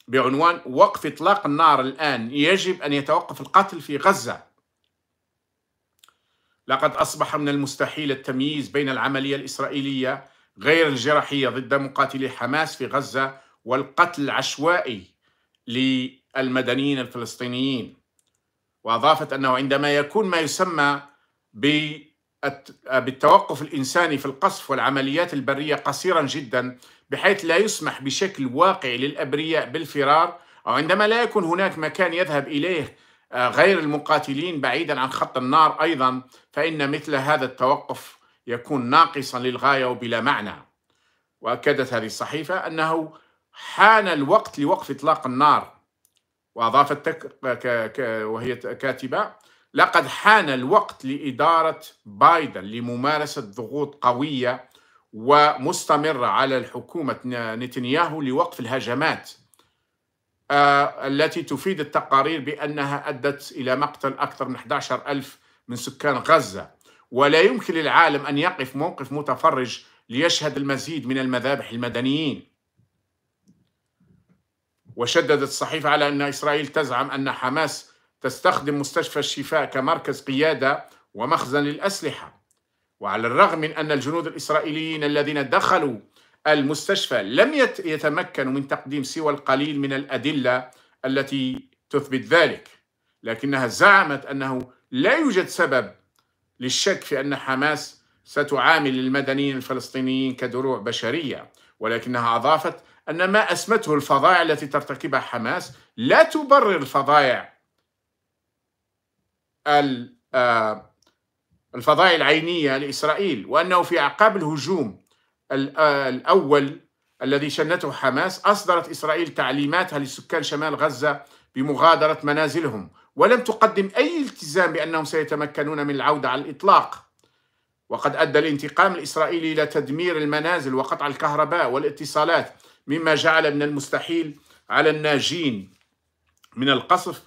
بعنوان وقف إطلاق النار الآن يجب أن يتوقف القتل في غزة لقد أصبح من المستحيل التمييز بين العملية الإسرائيلية غير الجراحية ضد مقاتلي حماس في غزة والقتل العشوائي للمدنيين الفلسطينيين وأضافت أنه عندما يكون ما يسمى بالتوقف الإنساني في القصف والعمليات البرية قصيرا جدا بحيث لا يسمح بشكل واقعي للأبرياء بالفرار أو عندما لا يكون هناك مكان يذهب إليه آه، غير المقاتلين بعيدا عن خط النار أيضا فإن مثل هذا التوقف يكون ناقصا للغاية وبلا معنى وأكدت هذه الصحيفة أنه حان الوقت لوقف إطلاق النار وأضافت تك... وهي كاتبة لقد حان الوقت لإدارة بايدن لممارسة ضغوط قوية ومستمرة على الحكومة نتنياهو لوقف الهجمات آه، التي تفيد التقارير بأنها أدت إلى مقتل أكثر من 11 ألف من سكان غزة ولا يمكن للعالم أن يقف موقف متفرج ليشهد المزيد من المذابح المدنيين وشددت الصحيفة على أن إسرائيل تزعم أن حماس تستخدم مستشفى الشفاء كمركز قيادة ومخزن للأسلحة وعلى الرغم من أن الجنود الإسرائيليين الذين دخلوا المستشفى لم يتمكنوا من تقديم سوى القليل من الأدلة التي تثبت ذلك لكنها زعمت أنه لا يوجد سبب للشك في أن حماس ستعامل المدنيين الفلسطينيين كدروع بشرية ولكنها أضافت أن ما أسمته الفظائع التي ترتكبها حماس لا تبرر الفظائع آه، الفظائع العينية لإسرائيل وأنه في أعقاب الهجوم آه، الأول الذي شنته حماس أصدرت إسرائيل تعليماتها لسكان شمال غزة بمغادرة منازلهم ولم تقدم أي التزام بأنهم سيتمكنون من العودة على الإطلاق وقد أدى الانتقام الإسرائيلي إلى تدمير المنازل وقطع الكهرباء والاتصالات مما جعل من المستحيل على الناجين من القصف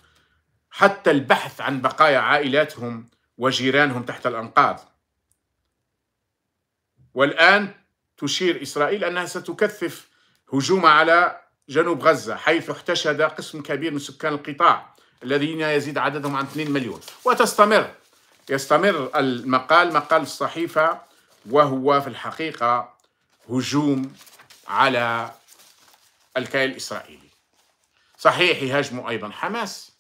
حتى البحث عن بقايا عائلاتهم وجيرانهم تحت الأنقاض والآن تشير إسرائيل أنها ستكثف هجومها على جنوب غزة حيث احتشد قسم كبير من سكان القطاع الذين يزيد عددهم عن 2 مليون وتستمر يستمر المقال مقال الصحيفة وهو في الحقيقة هجوم على الكيان الإسرائيلي صحيح يهاجموا أيضا حماس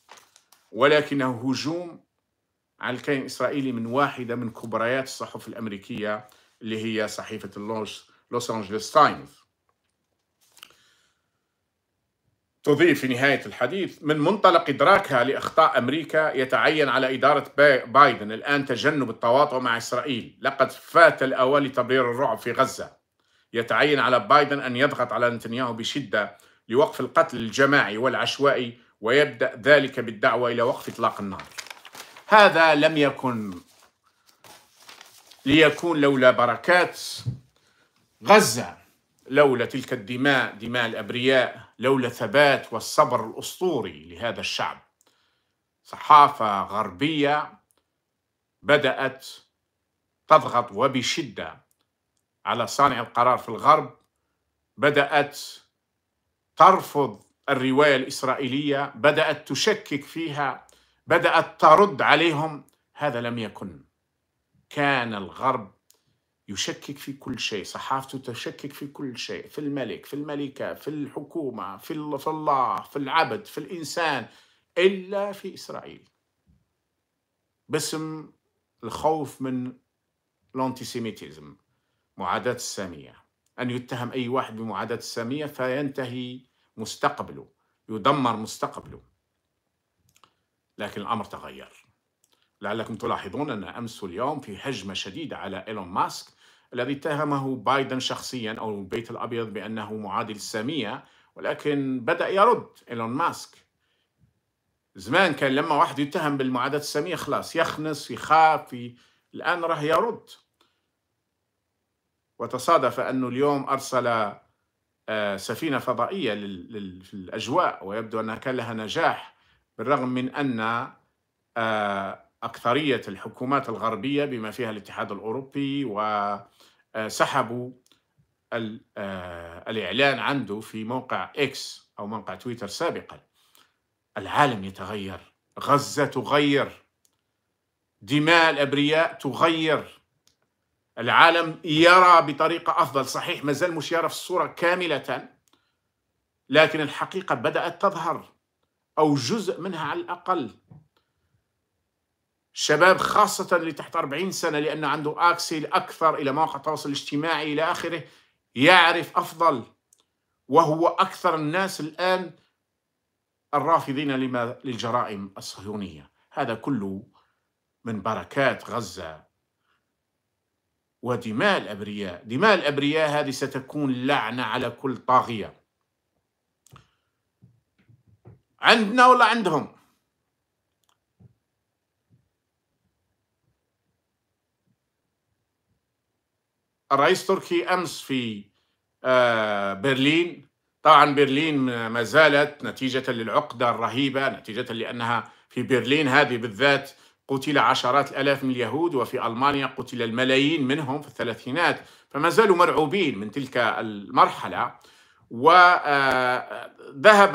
ولكنه هجوم على الكيان الإسرائيلي من واحدة من كبريات الصحف الأمريكية اللي هي صحيفة اللوس لوس أنجلوس تايمز تضيف في نهاية الحديث من منطلق إدراكها لأخطاء أمريكا يتعين على إدارة بايدن الآن تجنب التواطؤ مع إسرائيل لقد فات الأوان لتبرير الرعب في غزة يتعين على بايدن أن يضغط على نتنياهو بشدة لوقف القتل الجماعي والعشوائي ويبدأ ذلك بالدعوة إلى وقف إطلاق النار هذا لم يكن ليكون لولا بركات غزة لولا تلك الدماء دماء الأبرياء لولا ثبات والصبر الأسطوري لهذا الشعب صحافة غربية بدأت تضغط وبشدة على صانع القرار في الغرب بدأت ترفض الرواية الإسرائيلية بدأت تشكك فيها بدأت ترد عليهم هذا لم يكن كان الغرب يشكك في كل شيء صحافته تشكك في كل شيء في الملك في الملكة في الحكومة في الله في العبد في الإنسان إلا في إسرائيل باسم الخوف من الانتسيميتيزم معاداة السامية أن يتهم أي واحد بمعاداة السامية فينتهي مستقبله يدمر مستقبله لكن الأمر تغير لعلكم تلاحظون أن أمس اليوم في هجمة شديدة على إيلون ماسك الذي اتهمه بايدن شخصيا أو البيت الأبيض بأنه معادل السامية ولكن بدأ يرد إيلون ماسك زمان كان لما واحد يتهم بالمعاداة السامية خلاص يخنس يخاف الآن راه يرد وتصادف أنه اليوم أرسل آه، سفينة فضائية في الأجواء ويبدو أنها كان لها نجاح بالرغم من أن آه، أكثرية الحكومات الغربية بما فيها الاتحاد الأوروبي وسحبوا آه، آه، الإعلان عنده في موقع إكس أو موقع تويتر سابقا العالم يتغير غزة تغير دماء الأبرياء تغير العالم يرى بطريقة أفضل صحيح ما زال مش يرى في الصورة كاملة لكن الحقيقة بدأت تظهر أو جزء منها على الأقل الشباب خاصة اللي تحت 40 سنة لأنه عنده أكسل أكثر إلى مواقع التواصل الاجتماعي إلى آخره يعرف أفضل وهو أكثر الناس الآن الرافضين لما للجرائم الصهيونية هذا كله من بركات غزة ودماء الأبرياء دماء الأبرياء هذه ستكون لعنة على كل طاغية عندنا ولا عندهم الرئيس تركي امس في آه، برلين طبعا برلين ما زالت نتيجه للعقده الرهيبه نتيجه لانها في برلين هذه بالذات قتل عشرات الالاف من اليهود وفي المانيا قتل الملايين منهم في الثلاثينات فما زالوا مرعوبين من تلك المرحله وذهب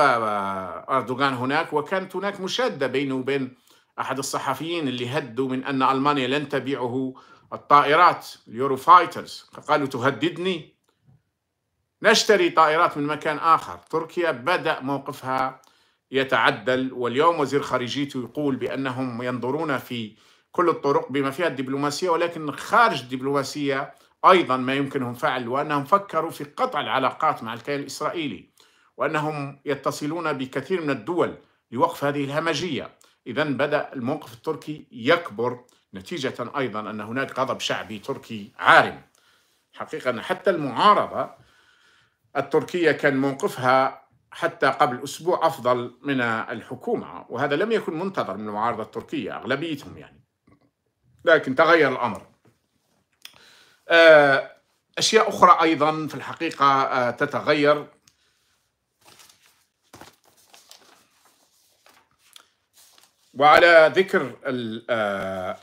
آه، آه، اردوغان هناك وكانت هناك مشاده بينه وبين احد الصحفيين اللي هدوا من ان المانيا لن تبيعه الطائرات اليورو فايترز قالوا تهددني نشتري طائرات من مكان آخر تركيا بدأ موقفها يتعدل واليوم وزير خارجيته يقول بأنهم ينظرون في كل الطرق بما فيها الدبلوماسية ولكن خارج الدبلوماسية أيضا ما يمكنهم فعل وأنهم فكروا في قطع العلاقات مع الكيان الإسرائيلي وأنهم يتصلون بكثير من الدول لوقف هذه الهمجية إذا بدأ الموقف التركي يكبر نتيجة أيضا أن هناك غضب شعبي تركي عارم حقيقة أن حتى المعارضة التركية كان موقفها حتى قبل أسبوع أفضل من الحكومة وهذا لم يكن منتظر من المعارضة التركية أغلبيتهم يعني لكن تغير الأمر آه، أشياء أخرى أيضا في الحقيقة آه، تتغير وعلى ذكر آه،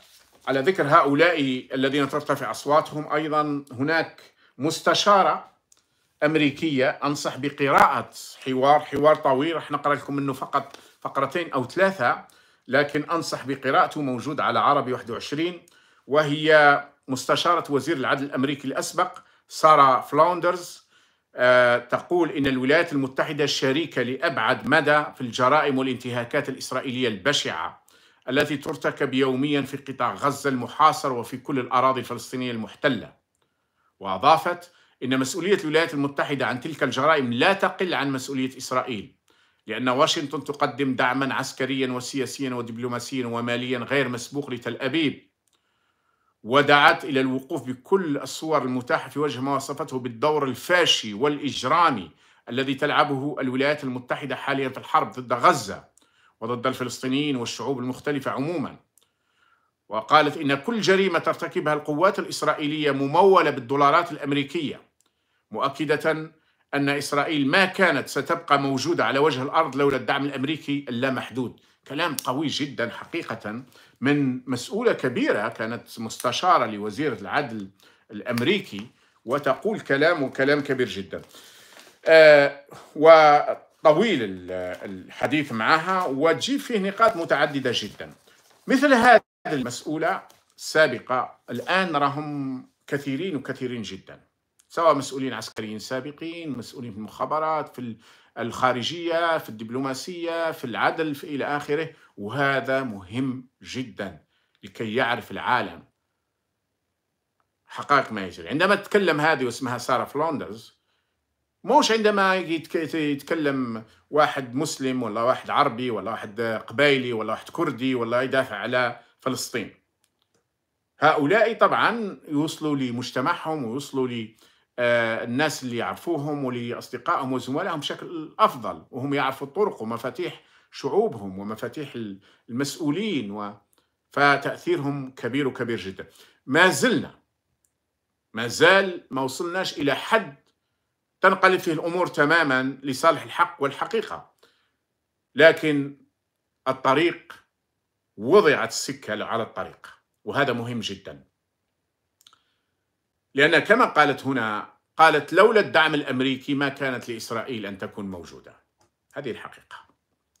على ذكر هؤلاء الذين ترتفع أصواتهم أيضا هناك مستشارة أمريكية أنصح بقراءة حوار حوار طويل راح نقرأ لكم منه فقط فقرتين أو ثلاثة لكن أنصح بقراءته موجود على عربي 21 وهي مستشارة وزير العدل الأمريكي الأسبق سارة فلاوندرز آه، تقول إن الولايات المتحدة شريكة لأبعد مدى في الجرائم والانتهاكات الإسرائيلية البشعة التي ترتكب يوميا في قطاع غزة المحاصر وفي كل الأراضي الفلسطينية المحتلة وأضافت إن مسؤولية الولايات المتحدة عن تلك الجرائم لا تقل عن مسؤولية إسرائيل لأن واشنطن تقدم دعما عسكريا وسياسيا ودبلوماسيا وماليا غير مسبوق لتل أبيب ودعت إلى الوقوف بكل الصور المتاحة في وجه ما وصفته بالدور الفاشي والإجرامي الذي تلعبه الولايات المتحدة حاليا في الحرب ضد غزة وضد الفلسطينيين والشعوب المختلفة عموما وقالت إن كل جريمة ترتكبها القوات الإسرائيلية ممولة بالدولارات الأمريكية مؤكدة أن إسرائيل ما كانت ستبقى موجودة على وجه الأرض لولا الدعم الأمريكي اللامحدود كلام قوي جدا حقيقة من مسؤولة كبيرة كانت مستشارة لوزير العدل الأمريكي وتقول كلام وكلام كبير جدا آه و طويل الحديث معها وتجيب فيه نقاط متعددة جدا مثل هذه المسؤولة السابقة الآن نراهم كثيرين وكثيرين جدا سواء مسؤولين عسكريين سابقين مسؤولين في المخابرات في الخارجية في الدبلوماسية في العدل في إلى آخره وهذا مهم جدا لكي يعرف العالم حقائق ما يجري عندما تتكلم هذه واسمها سارة فلوندرز موش عندما يتكلم واحد مسلم ولا واحد عربي ولا واحد قبايلي ولا واحد كردي ولا يدافع على فلسطين هؤلاء طبعا يوصلوا لمجتمعهم ويوصلوا للناس آه، اللي يعرفوهم ولأصدقائهم وزملائهم بشكل أفضل وهم يعرفوا الطرق ومفاتيح شعوبهم ومفاتيح المسؤولين و... فتأثيرهم كبير وكبير جدا ما زلنا ما زال ما وصلناش إلى حد تنقلب فيه الأمور تماما لصالح الحق والحقيقة لكن الطريق وضعت السكة على الطريق وهذا مهم جدا لأن كما قالت هنا قالت لولا الدعم الأمريكي ما كانت لإسرائيل أن تكون موجودة هذه الحقيقة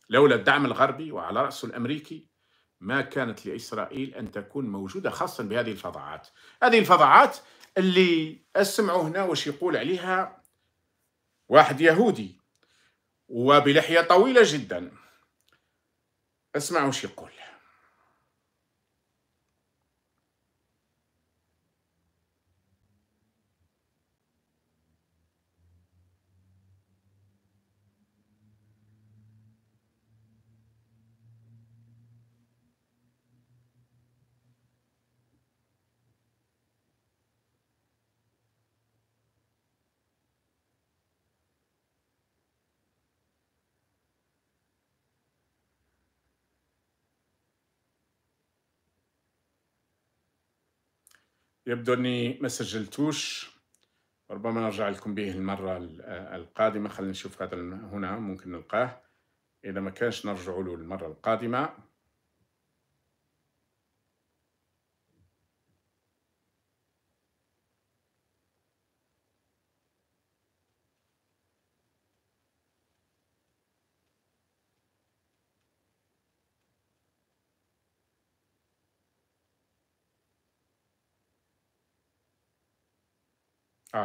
لولا الدعم الغربي وعلى رأسه الأمريكي ما كانت لإسرائيل أن تكون موجودة خاصة بهذه الفضاعات هذه الفضاعات اللي أسمعوا هنا وش يقول عليها واحد يهودي وبلحية طويلة جدا اسمعوا شي يقول يبدو أني ما سجلتوش ربما نرجع لكم به المرة القادمة خلينا نشوف هذا هنا ممكن نلقاه إذا ما كانش نرجع له المرة القادمة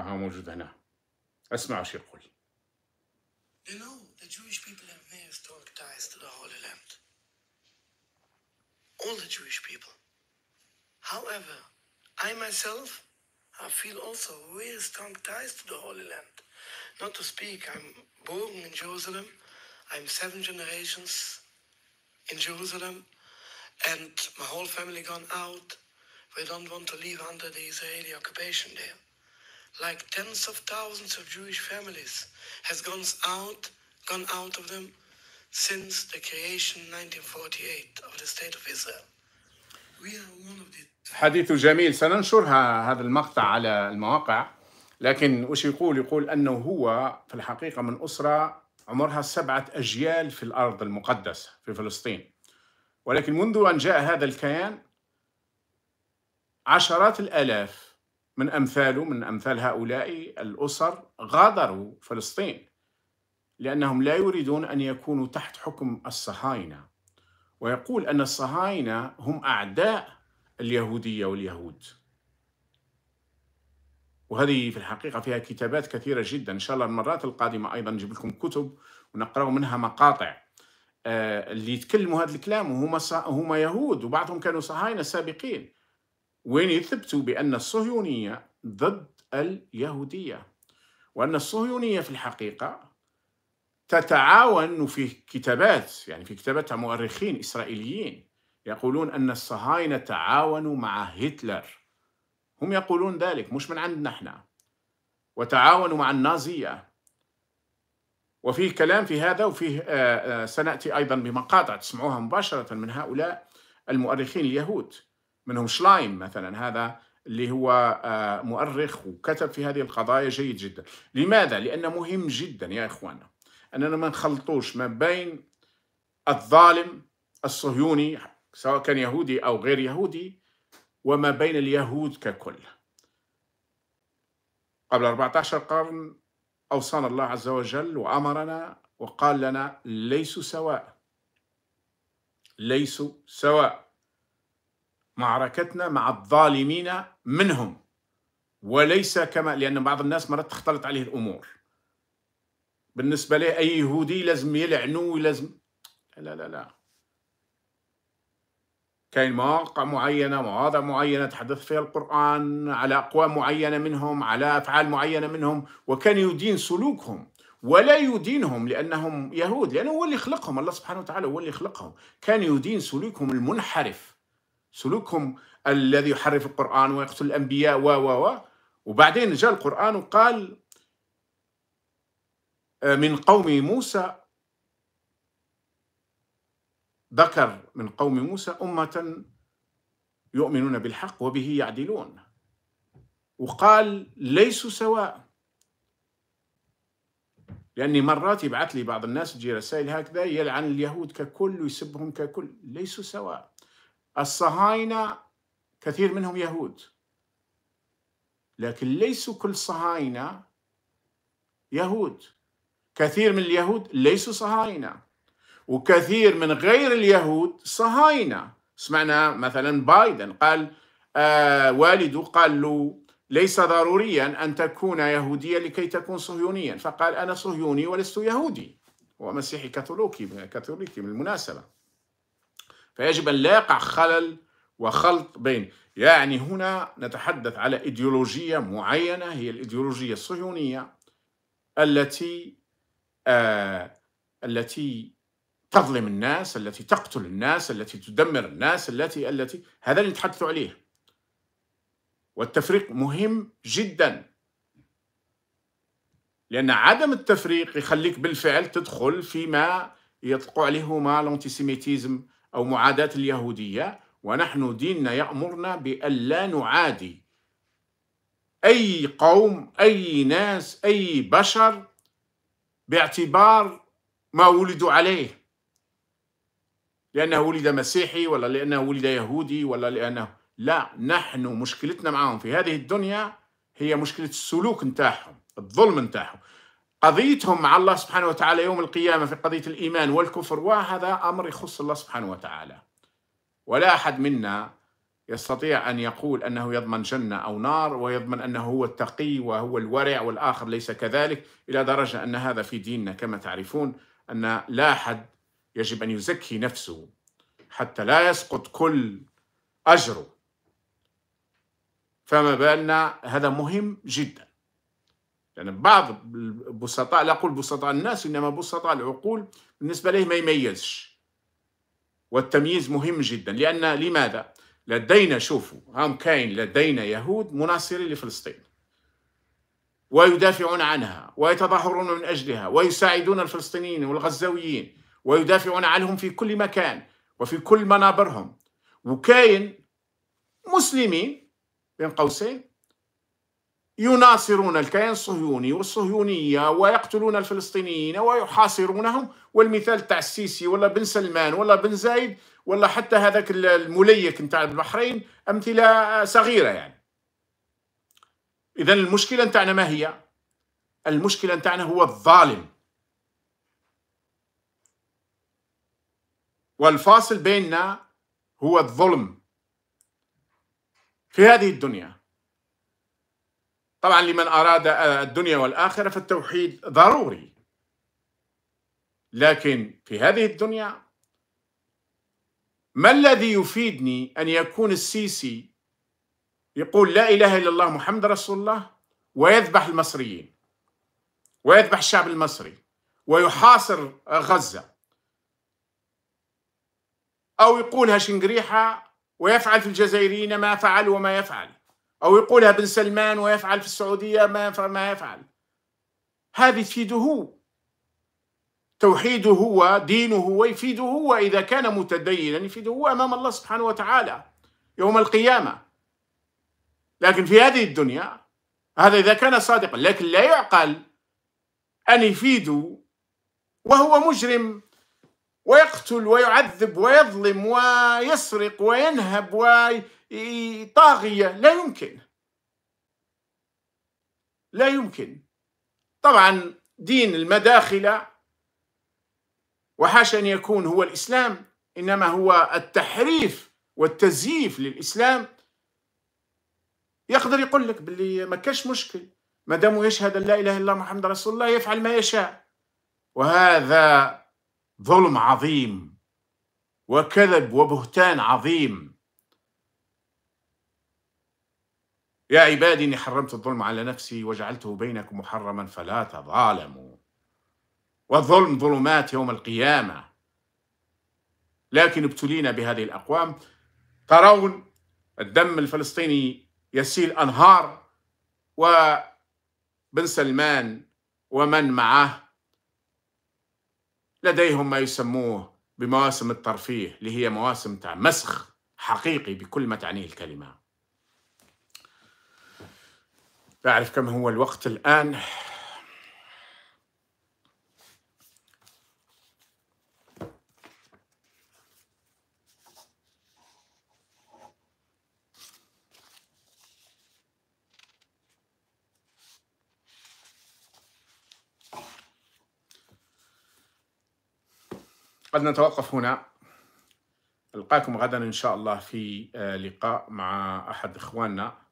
ها موجود هنا اسمع ايش يقول You know, the Jewish people have ties to the Holy Land. All the Jewish people. However, I myself, I feel also very strong ties to the Holy Land. Not to speak, I'm born in Jerusalem. I'm seven generations in Jerusalem. And my whole family gone out. We don't want to live under the Israeli occupation there. like tens of thousands of Jewish families has gone out, gone out of them since the creation 1948 of the State of Israel. We are one of حديث جميل سننشرها هذا المقطع على المواقع لكن وش يقول يقول أنه هو في الحقيقة من أسرة عمرها سبعة أجيال في الأرض المقدسة في فلسطين ولكن منذ أن جاء هذا الكيان عشرات الآلاف من أمثاله من أمثال هؤلاء الأسر غادروا فلسطين لأنهم لا يريدون أن يكونوا تحت حكم الصهاينة ويقول أن الصهاينة هم أعداء اليهودية واليهود وهذه في الحقيقة فيها كتابات كثيرة جدا إن شاء الله المرات القادمة أيضا نجيب لكم كتب ونقرأ منها مقاطع آه، اللي يتكلموا هذا الكلام وهما هما يهود وبعضهم كانوا صهاينة سابقين وين يثبتوا بأن الصهيونية ضد اليهودية وأن الصهيونية في الحقيقة تتعاون في كتابات يعني في كتابات مؤرخين إسرائيليين يقولون أن الصهاينة تعاونوا مع هتلر هم يقولون ذلك مش من عندنا احنا وتعاونوا مع النازية وفيه كلام في هذا وفيه آه، آه، سنأتي أيضا بمقاطع تسمعوها مباشرة من هؤلاء المؤرخين اليهود منهم شلايم مثلا هذا اللي هو آه، مؤرخ وكتب في هذه القضايا جيد جدا لماذا؟ لأنه مهم جدا يا إخوانا أننا ما نخلطوش ما بين الظالم الصهيوني سواء كان يهودي أو غير يهودي وما بين اليهود ككل قبل 14 قرن أوصانا الله عز وجل وأمرنا وقال لنا ليسوا سواء ليسوا سواء معركتنا مع الظالمين منهم وليس كما لأن بعض الناس مرات تختلط عليه الأمور بالنسبة لي أي يهودي لازم يلعنوا لازم لا لا لا كاين مواقع معينة مواضع معينة تحدث فيها القرآن على أقوام معينة منهم على أفعال معينة منهم وكان يدين سلوكهم ولا يدينهم لأنهم يهود لأنه هو اللي خلقهم الله سبحانه وتعالى هو اللي خلقهم كان يدين سلوكهم المنحرف سلوكهم الذي يحرف القرآن ويقتل الأنبياء و و و وبعدين جاء القرآن وقال آه، من قوم موسى ذكر من قوم موسى أمة يؤمنون بالحق وبه يعدلون وقال ليسوا سواء لأني مرات يبعث لي بعض الناس تجي رسائل هكذا يلعن اليهود ككل ويسبهم ككل ليسوا سواء الصهاينة كثير منهم يهود لكن ليسوا كل صهاينة يهود كثير من اليهود ليسوا صهاينة وكثير من غير اليهود صهاينة سمعنا مثلا بايدن قال آه والده قال له ليس ضروريا أن تكون يهوديا لكي تكون صهيونيا فقال أنا صهيوني ولست يهودي هو مسيحي كاثوليكي كاثوليكي بالمناسبة فيجب أن لا يقع خلل وخلط بين يعني هنا نتحدث على إيديولوجية معينة هي الإيديولوجية الصهيونية التي آه التي تظلم الناس التي تقتل الناس التي تدمر الناس التي التي هذا اللي نتحدث عليه والتفريق مهم جدا لأن عدم التفريق يخليك بالفعل تدخل فيما يطلقوا عليه هما الانتسيميتيزم أو معاداة اليهودية ونحن ديننا يأمرنا بألا نعادي أي قوم أي ناس أي بشر باعتبار ما ولدوا عليه لأنه ولد مسيحي ولا لأنه ولد يهودي ولا لأنه لا نحن مشكلتنا معهم في هذه الدنيا هي مشكلة السلوك نتاعهم الظلم نتاعهم قضيتهم مع الله سبحانه وتعالى يوم القيامة في قضية الإيمان والكفر وهذا أمر يخص الله سبحانه وتعالى ولا أحد منا يستطيع أن يقول أنه يضمن جنة أو نار ويضمن أنه هو التقي وهو الورع والآخر ليس كذلك إلى درجة أن هذا في ديننا كما تعرفون أن لا أحد يجب أن يزكي نفسه حتى لا يسقط كل أجره فما بالنا هذا مهم جداً يعني بعض البسطاء لا أقول بسطاء الناس إنما بسطاء العقول بالنسبة ليه ما يميزش والتمييز مهم جدا لأن لماذا؟ لدينا شوفوا هم كاين لدينا يهود مناصرين لفلسطين ويدافعون عنها ويتظاهرون من أجلها ويساعدون الفلسطينيين والغزاويين ويدافعون عنهم في كل مكان وفي كل منابرهم وكاين مسلمين بين قوسين يناصرون الكيان الصهيوني والصهيونية ويقتلون الفلسطينيين ويحاصرونهم والمثال تاع السيسي ولا بن سلمان ولا بن زايد ولا حتى هذاك المليك نتاع البحرين أمثلة صغيرة يعني إذا المشكلة نتاعنا ما هي؟ المشكلة نتاعنا هو الظالم والفاصل بيننا هو الظلم في هذه الدنيا طبعا لمن أراد الدنيا والآخرة فالتوحيد ضروري لكن في هذه الدنيا ما الذي يفيدني أن يكون السيسي يقول لا إله إلا الله محمد رسول الله ويذبح المصريين ويذبح الشعب المصري ويحاصر غزة أو يقول هاشنقريحة ويفعل في الجزائريين ما فعل وما يفعل أو يقولها بن سلمان ويفعل في السعودية ما يفعل, ما يفعل. هذه تفيده هو توحيده هو دينه هو يفيده هو إذا كان متدينا يفيده هو أمام الله سبحانه وتعالى يوم القيامة لكن في هذه الدنيا هذا إذا كان صادقا لكن لا يعقل أن يفيده وهو مجرم ويقتل ويعذب ويظلم ويسرق وينهب وي طاغية لا يمكن لا يمكن طبعا دين المداخلة وحاشا أن يكون هو الإسلام إنما هو التحريف والتزييف للإسلام يقدر يقول لك باللي ما كاش مشكل ما دام يشهد أن لا إله إلا الله محمد رسول الله يفعل ما يشاء وهذا ظلم عظيم وكذب وبهتان عظيم يا عبادي إني حرمت الظلم على نفسي وجعلته بينكم محرما فلا تظالموا والظلم ظلمات يوم القيامة لكن ابتلينا بهذه الأقوام ترون الدم الفلسطيني يسيل أنهار وبن سلمان ومن معه لديهم ما يسموه بمواسم الترفيه اللي هي مواسم تاع مسخ حقيقي بكل ما تعنيه الكلمه لا أعرف كم هو الوقت الآن قد نتوقف هنا ألقاكم غدا إن شاء الله في آه، لقاء مع أحد إخواننا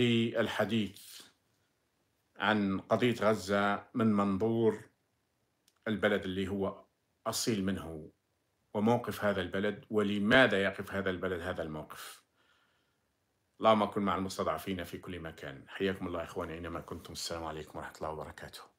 للحديث عن قضية غزة من منظور البلد اللي هو أصيل منه وموقف هذا البلد ولماذا يقف هذا البلد هذا الموقف اللهم كن مع المستضعفين في كل مكان حياكم الله إخواني أينما كنتم السلام عليكم ورحمة الله وبركاته